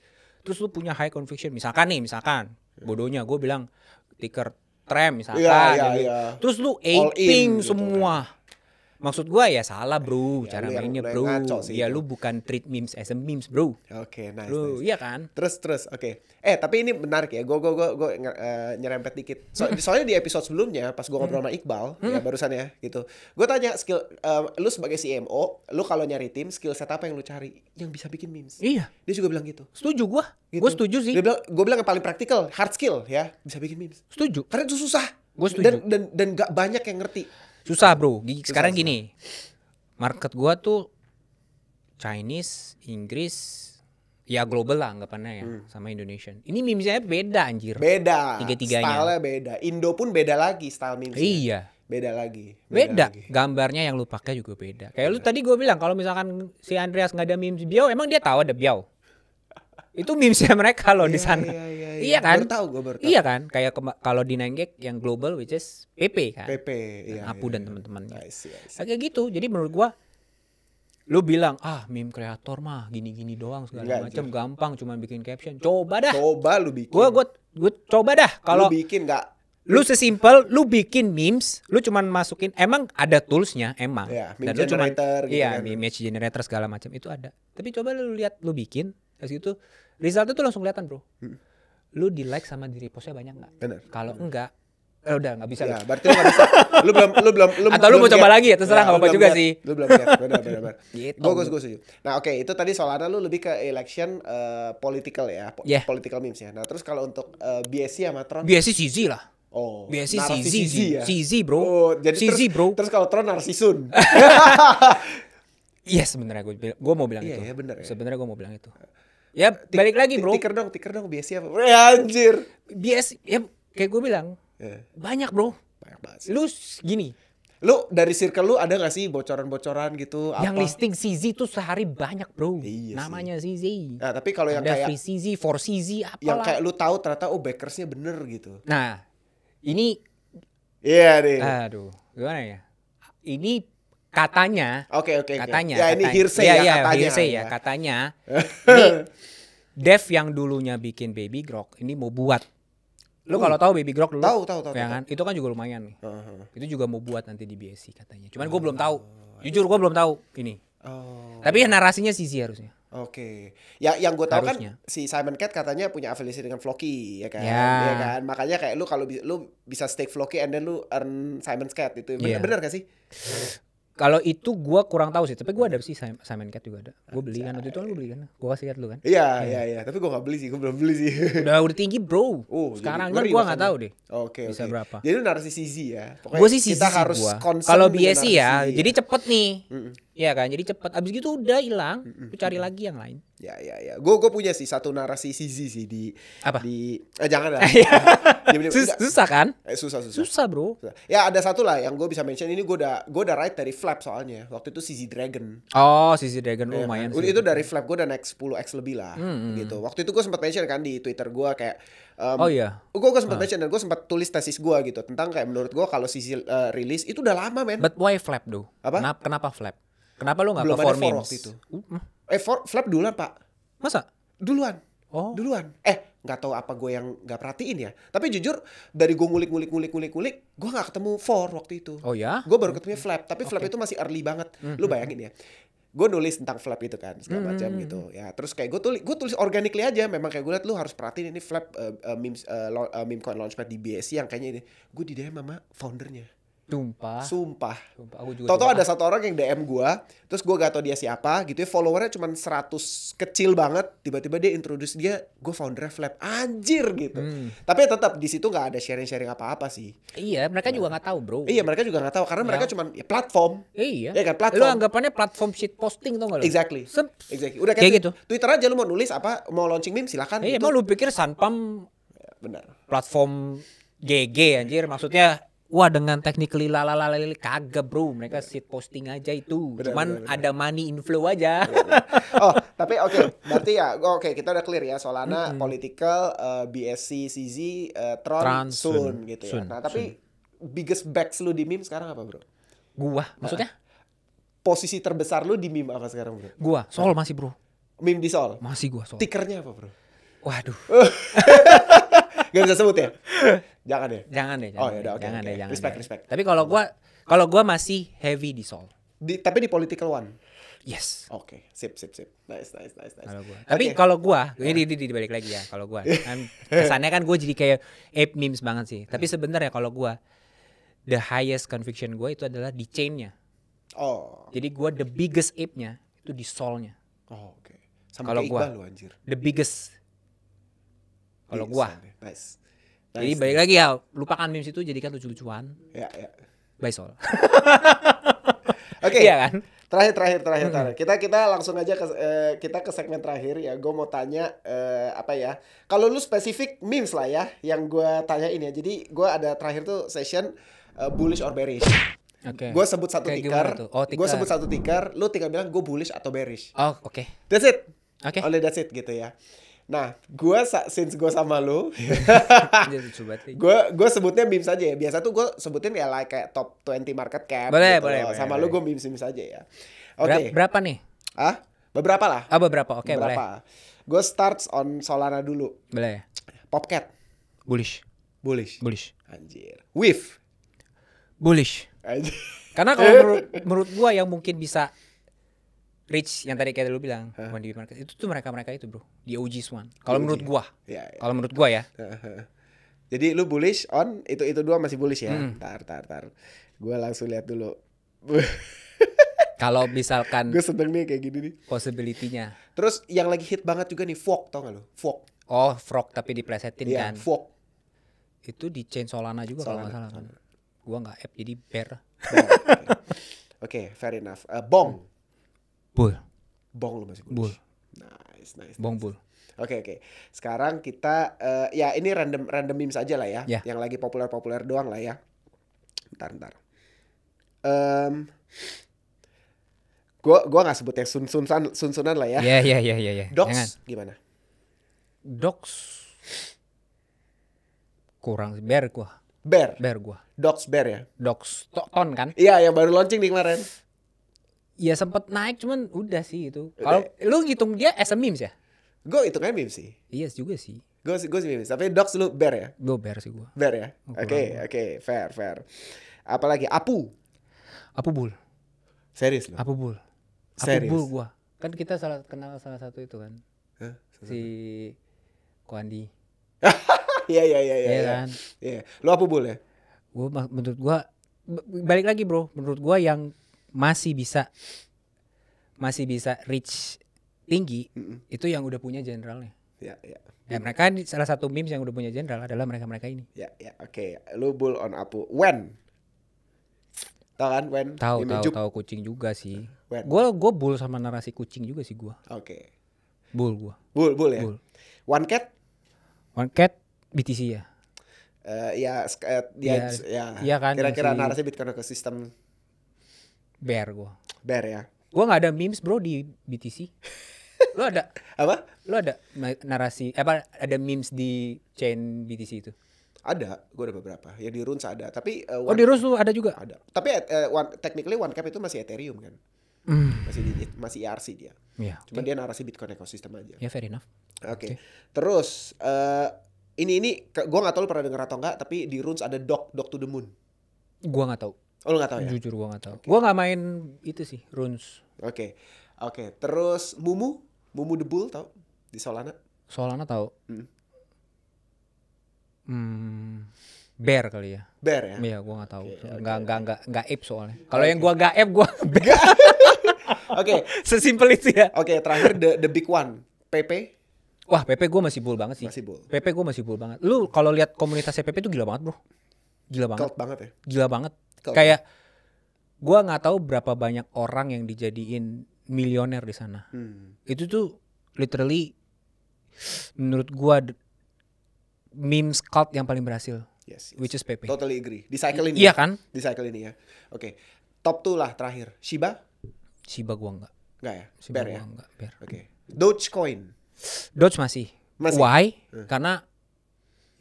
terus lu punya high conviction misalkan nih, misalkan iya. bodohnya gue bilang tiker tram misalkan. Iya, iya, gitu. iya. Terus lu aping gitu kan. semua. Gitu maksud gua ya salah bro ya, cara lu mainnya bro sih, ya itu. lu bukan treat memes as a memes bro oke okay, nice, lu nice. iya kan terus terus oke okay. eh tapi ini menarik ya gua gua gua, gua uh, nyerempet dikit so, soalnya di episode sebelumnya pas gua ngobrol sama Iqbal hmm. ya barusan ya gitu gua tanya skill uh, lu sebagai CMO lu kalau nyari tim skill set apa yang lu cari yang bisa bikin memes iya dia juga bilang gitu setuju gua gitu. gua setuju sih dia bilang gua bilang yang paling praktikal hard skill ya bisa bikin memes setuju karena itu susah Gue setuju. Dan, dan, dan gak banyak yang ngerti. Susah bro. Gigi, Susah, sekarang gini, market gua tuh Chinese, Inggris, ya global lah anggapannya ya hmm. sama Indonesian. Ini mimisnya beda anjir. Beda. Tiga-tiganya. Style beda. Indo pun beda lagi style mimisnya Iya. Beda lagi. Beda. beda. Lagi. Gambarnya yang lu pakai juga beda. Kayak beda. lu tadi gua bilang kalau misalkan si Andreas nggak ada mimis biau emang dia tahu ada biau itu memesnya mereka loh di iya, sana. Iya, iya, iya. kan? tahu gue baru tahu. Iya kan? Kayak kalau di Nenggek yang global which is PP kan. PP, iya. Yeah, Apu yeah, dan teman-temannya. Kayak gitu. Jadi menurut gua lu bilang ah meme kreator mah gini-gini doang segala macam gampang cuman bikin caption. Coba dah. Coba lu bikin. Gua gua, gua coba dah kalau lu bikin nggak lu sesimpel lu bikin memes lu cuman masukin emang ada toolsnya emang ya, meme dan lu cuman gitu iya kan. image generator segala macam itu ada tapi coba lu lihat lu bikin dari situ resultnya tuh langsung kelihatan bro. Hmm. Lu di like sama di repostnya banyak nggak? Kalau hmm. enggak, eh, udah nggak bisa. Ya, berarti lu gak bisa. Lu belum, lu belum, lu Atau lu mau coba lagi ya terserah iya, nggak apa-apa juga sih. Lu belum lihat, benar, benar, Gitu. Gue gue setuju. Nah oke itu tadi soalnya lu lebih ke election uh, political ya, political memes ya. Nah terus kalau untuk uh, eh, BSC sama Tron? BSC CZ lah. Oh, biasa Sisi, Sisi, ya? Sisi bro. Oh, jadi Sisi terus, bro. Terus kalau Tron Narsisun. Iya yes, sebenarnya gue gue mau bilang yeah, itu. Iya benar. Ya. Sebenarnya gue mau bilang itu. Ya balik lagi bro. Tiker dong, tiker dong BSI apa? Eh, anjir. BSI, ya kayak gue bilang, yeah. banyak bro. Banyak banget sih. Lu gini, Lu dari circle lu ada gak sih bocoran-bocoran gitu? Yang apa? listing CZ tuh sehari banyak bro. Iya Namanya sih. CZ. Nah tapi kalau yang kayak... Free CZ, for CZ, apalah. Yang kayak lu tahu ternyata oh backersnya bener gitu. Nah ini... Iya yeah, nih. Aduh gimana ya? Ini katanya oke okay, oke okay, katanya okay. ya ini iya, ya iya, hearsay ya, ya, ya katanya hearsay ya, katanya ini Dev yang dulunya bikin Baby Grok ini mau buat lu hmm. kalau tahu Baby Grok dulu tahu tahu tahu ya kan itu kan juga lumayan nih uh-huh. itu juga mau buat nanti di BSC katanya cuman gue belum tahu oh. jujur gue belum tahu ini oh. tapi ya narasinya sih harusnya Oke, okay. ya yang gue tahu kan si Simon Cat katanya punya afiliasi dengan Floki, ya kan, yeah. ya iya kan. Makanya kayak lu kalau lu bisa stake Floki and then lu earn Simon Cat itu bener, yeah. bener gak sih? Kalau itu gua kurang tahu sih, tapi gua ada sih Simon Cat juga ada. Gua beli kan waktu itu lu kan beli kan. Gua kasih lihat lu kan. Iya, iya, iya, iya. tapi gua gak beli sih, gua belum beli sih. udah udah tinggi, Bro. Oh, Sekarang kan gua nggak tahu deh. Oke, okay, Bisa okay. berapa. Jadi sih ya. Pokoknya gua sih kita harus Kalau biasa ya, ya, jadi cepet nih. Iya mm -mm. kan, jadi cepet. Abis gitu udah hilang, lu cari lagi yang lain. Ya ya ya. Gue gue punya sih satu narasi sisi sih di apa? Di eh, jangan lah. Iya. Sus, susah kan? Eh, susah susah. Susah bro. Susah. Ya ada satu lah yang gue bisa mention ini gue udah gue udah write dari Flap soalnya. Waktu itu sisi Dragon. Oh sisi Dragon ya, lumayan. Kan? Sih. Itu dari Flap gue udah naik 10 x lebih lah. Hmm, hmm gitu. Hmm. Waktu itu gue sempat mention kan di Twitter gue kayak. Um, oh iya. Gue gue sempat uh. Ah. mention dan gue sempat tulis tesis gue gitu tentang kayak menurut gue kalau sisi uh, eh, rilis itu udah lama men. But why Flap do? Apa? Kenapa, kenapa Flap? Kenapa lu nggak performing? Belum ada waktu itu. Uh, eh for, flap duluan pak masa duluan oh duluan eh gak tahu apa gue yang gak perhatiin ya tapi jujur dari gue ngulik ngulik ngulik ngulik ngulik gue gak ketemu for waktu itu oh ya gue baru ketemu flap tapi okay. flap itu masih early banget mm -hmm. lu bayangin ya gue nulis tentang flap itu kan segala mm -hmm. macam gitu ya terus kayak gue tulis gue tulis organically aja memang kayak gue liat lu harus perhatiin ini flap uh, uh, memes uh, uh, meme coin launchpad di BSC yang kayaknya ini gue di DM sama foundernya Sumpah. Sumpah. Sumpah. Aku juga. Toto ada satu orang yang DM gua, terus gua gak tau dia siapa, gitu ya followernya cuma 100 kecil banget, tiba-tiba dia introduce dia, gua founder Flap. Anjir gitu. Hmm. Tapi ya tetap di situ nggak ada sharing-sharing apa-apa sih. Iya, mereka nah. juga nggak tahu, Bro. Iya, mereka juga nggak tahu karena ya. mereka cuma ya, platform. Iya. Ya kan platform. Lu anggapannya platform shit posting tuh gak lu? Exactly. Sem exactly. Udah kayak, gitu. Twitter aja lu mau nulis apa, mau launching meme silakan. Iya, gitu. mau lu pikir Sanpam iya, benar. Platform GG anjir maksudnya wah dengan teknik lalalala kagak bro mereka iya. sit posting aja itu bener, cuman bener, bener. ada money inflow aja iya, iya. oh tapi oke okay. berarti ya oh, oke okay, kita udah clear ya Solana mm -hmm. political uh, eh, BSC CZ uh, eh, Tron Trans, soon, soon gitu ya Soon, nah tapi soon. biggest backs lu di meme sekarang apa bro gua eh, maksudnya posisi terbesar lu di meme apa sekarang bro gua Sol nah. masih bro meme di Sol masih gua Sol tikernya apa bro waduh Gak bisa sebut ya? ya? Jangan deh. Oh, jangan ya deh. Jangan oh ya Okay, jangan deh, Respect, deh. respect. Tapi kalau gue, kalau gue masih heavy di soul. Di, tapi di political one. Yes. Oke, okay. sip sip sip. Nice nice nice nice. Kalau gua. Okay. Tapi kalau gua, ini di, di, di balik lagi ya kalau gue. Kan kesannya kan gue jadi kayak ape memes banget sih. Tapi sebenarnya kalau gue, the highest conviction gue itu adalah di chainnya. Oh. Jadi gue the biggest ape-nya itu di soul-nya. Oh, oke. kalau gue, The biggest kalau gua. Nice. nice. Jadi baik lagi ya, lupakan memes itu jadikan lucu-lucuan. Ya, ya. Bye Sol. Oke. Okay. Iya kan? Terakhir, terakhir, terakhir, terakhir. Hmm. Kita kita langsung aja ke uh, kita ke segmen terakhir ya. Gue mau tanya uh, apa ya? Kalau lu spesifik memes lah ya, yang gue tanya ini ya. Jadi gue ada terakhir tuh session uh, bullish or bearish. Oke. Okay. Gue sebut satu okay, tikar. Oh, tikar. Gue sebut satu tikar. Lu tinggal bilang gue bullish atau bearish. Oh, oke. Okay. That's it. Oke. Okay. Only that's it gitu ya. Nah, gue since gue sama lu, gue gue sebutnya BIM saja ya. Biasa tuh gue sebutin ya like kayak top 20 market cap. Boleh, gitu boleh, boleh. Sama lo lu gue BIM BIM saja ya. Oke. Okay. Berapa nih? Ah, beberapa lah. Ah, beberapa. Oke, okay, boleh. Gue starts on Solana dulu. Boleh. Popcat. Bullish. Bullish. Bullish. Anjir. Wif. Bullish. Anjir. Karena kalau menur menurut gue yang mungkin bisa Rich yang tadi kayak lu bilang, huh? Market itu tuh mereka-mereka itu, Bro. Di OG Swan. Kalau menurut gua. yeah, yeah. Kalau menurut gua ya. Jadi lu bullish on itu itu dua masih bullish ya. Hmm. Tar tar tar. Gua langsung lihat dulu. Kalau misalkan Gue seneng nih kayak gini nih Possibility-nya Terus yang lagi hit banget juga nih Fog tau gak lo? Fog Oh frog tapi diplesetin yeah, kan Fog Itu di chain Solana juga kalau gak salah kan Gua app jadi bear Oke okay, fair enough uh, Bong hmm. Bul. Bong lu masih Bul. Nice, nice. Bong nice. Bul. Oke okay, oke. Okay. Sekarang kita uh, ya ini random random memes aja lah ya. Yeah. Yang lagi populer-populer doang lah ya. Ntar ntar. Um, gua gua nggak sebut yang sun sunsunan sun lah ya. Iya iya iya iya iya. Docs Jangan. gimana? Docs kurang bear gua. Bear. Bear gua. Docs bear ya. Docs ton kan? Iya yang baru launching nih kemarin. Iya sempet naik cuman udah sih itu. Kalau lu ngitung dia as a memes ya? Gue hitungnya memes sih. Iya yes, juga sih. Gue gue sih memes. Tapi dogs lu bear ya? Gue bear sih gue. Bear ya? Oke oke okay, fair fair. Apalagi Apu. Apu Bul. Serius lu? Apu Bul. Apu Serius? Bul gue. Kan kita salah kenal salah satu itu kan. Huh? Si Koandi. Iya, iya, iya iya iya iya. kan? Iya. Lu Apu Bul ya? Gue menurut gue balik lagi bro menurut gue yang masih bisa masih bisa reach tinggi mm itu yang udah punya generalnya. Ya, ya. Ya, mereka salah satu memes yang udah punya general adalah mereka-mereka ini. Ya, ya, oke. Okay. Lu bull on Apu. When? Tahu kan when? Tahu, tahu, tahu kucing juga sih. When? Gua gua bull sama narasi kucing juga sih gua. Oke. Okay. Bull gua. Bull, bull ya. Bull. One cat? One cat BTC ya. Uh, ya, eh, iya, ya, ya, ya, ya kan. Kira-kira narasi Bitcoin ke sistem Bear gue. Bear ya. Gue nggak ada memes bro di BTC. Lo ada? apa? Lo ada narasi? Apa ada memes di chain BTC itu? Ada, gue ada beberapa. Ya di Runes ada, tapi uh, one, oh di Runes tuh ada juga. Ada. Tapi uh, one, technically OneCap itu masih Ethereum kan? Mm. Masih di, masih ERC dia. Yeah, Cuman okay. dia narasi Bitcoin ekosistem aja. Ya yeah, fair enough. Oke. Okay. Okay. Terus uh, ini ini gue gak tau lu pernah denger atau enggak, tapi di Runes ada Dog, Dog to the Moon. Gue gak tau. Oh lu gak tau ya? Jujur gue gak tau. Okay. Gue gak main itu sih, runes. Oke. Okay. Oke, okay. terus Mumu? Mumu The Bull tau? Di Solana? Solana tau. Hmm. hmm. Bear kali ya. Bear ya? Iya, gue gak tau. Okay, okay, gak, gak, gak, gak ape soalnya. Kalau okay. yang gue gak ape, gue bear. Oke. okay. Sesimpel itu ya. Oke, okay, terakhir the, the big one. PP? Wah, PP gue masih bull banget sih. Masih bull. PP gue masih bull banget. Lu kalau lihat komunitas PP itu gila banget, Bro. Gila banget. Cult banget ya. Gila banget. Kalo kayak gue nggak tahu berapa banyak orang yang dijadiin milioner di sana. Hmm. Itu tuh literally menurut gue meme cult yang paling berhasil. Yes, yes. Which is Pepe. Totally agree. Di cycle ini. Iya ya? kan? Di cycle ini ya. Oke. Okay. Top tuh lah terakhir. Shiba? Shiba gue enggak. Enggak ya? Shiba bear gua ya? enggak. Bear. Oke. Okay. Dogecoin. Doge masih. masih. Why? Hmm. Karena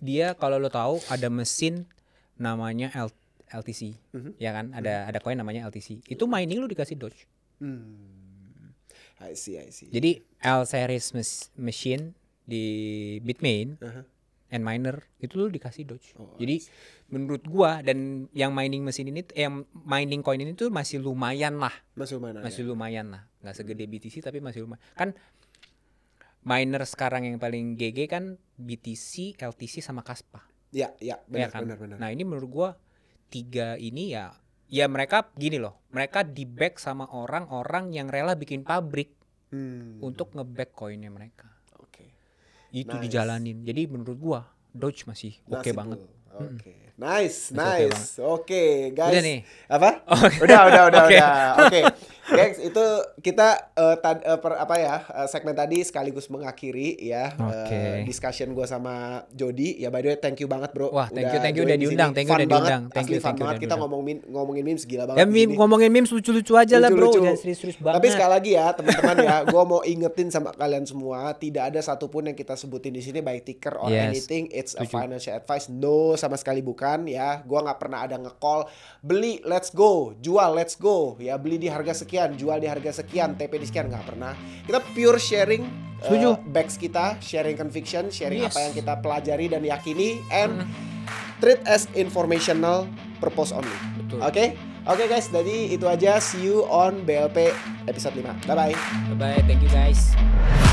dia kalau lo tahu ada mesin namanya LT LTC, mm-hmm. ya kan? Ada mm-hmm. ada koin namanya LTC. Itu mining lu dikasih Doge. Hmm. I see, I see. Jadi L series mes- machine di Bitmain uh-huh. and miner itu lu dikasih Doge. Oh, Jadi menurut gua dan yang mining mesin ini eh, yang mining koin ini tuh masih lumayan lah. Masih lumayan. Ya? Masih ya? lumayan lah. Gak segede hmm. BTC tapi masih lumayan. Kan miner sekarang yang paling GG kan BTC, LTC sama Kaspa. Ya, ya, benar, ya kan? benar, benar. Nah, ini menurut gua tiga ini ya ya mereka gini loh mereka di back sama orang-orang yang rela bikin pabrik hmm. untuk ngeback koinnya mereka. Oke. Okay. Itu nice. dijalanin. Jadi menurut gua Doge masih oke okay banget. Hmm. Oke. Okay. Nice, nice. Oke, okay, okay, guys. Udah nih. Apa? Okay. Udah, udah, udah, okay. udah. Oke. Okay. Guys, itu kita uh, tad, uh, per, apa ya? Uh, segmen tadi sekaligus mengakhiri ya okay. uh, discussion gua sama Jody. Ya by the way, thank you banget, Bro. Wah, thank udah you, thank you udah diundang, thank you udah diundang. Thank you, thank you. Banget. Kita ngomongin ngomongin memes gila banget. Ya, meme, ngomongin memes lucu-lucu aja lucu, lah, Bro. Udah serius-serius banget. Tapi sekali lagi ya, teman-teman ya, gua mau ingetin sama kalian semua, tidak ada satupun yang kita sebutin di sini by ticker or yes. anything. It's a financial advice. No sama sekali bukan ya. Gua nggak pernah ada ngecall beli let's go, jual let's go ya beli di harga sekian, jual di harga sekian, TP di sekian nggak pernah. Kita pure sharing eh, Setuju. Uh, backs kita, sharing conviction, sharing yes. apa yang kita pelajari dan yakini and hmm. treat as informational purpose only. Oke? Okay? Oke okay guys, jadi itu aja. See you on BLP episode 5. Bye-bye. Bye-bye. Thank you guys.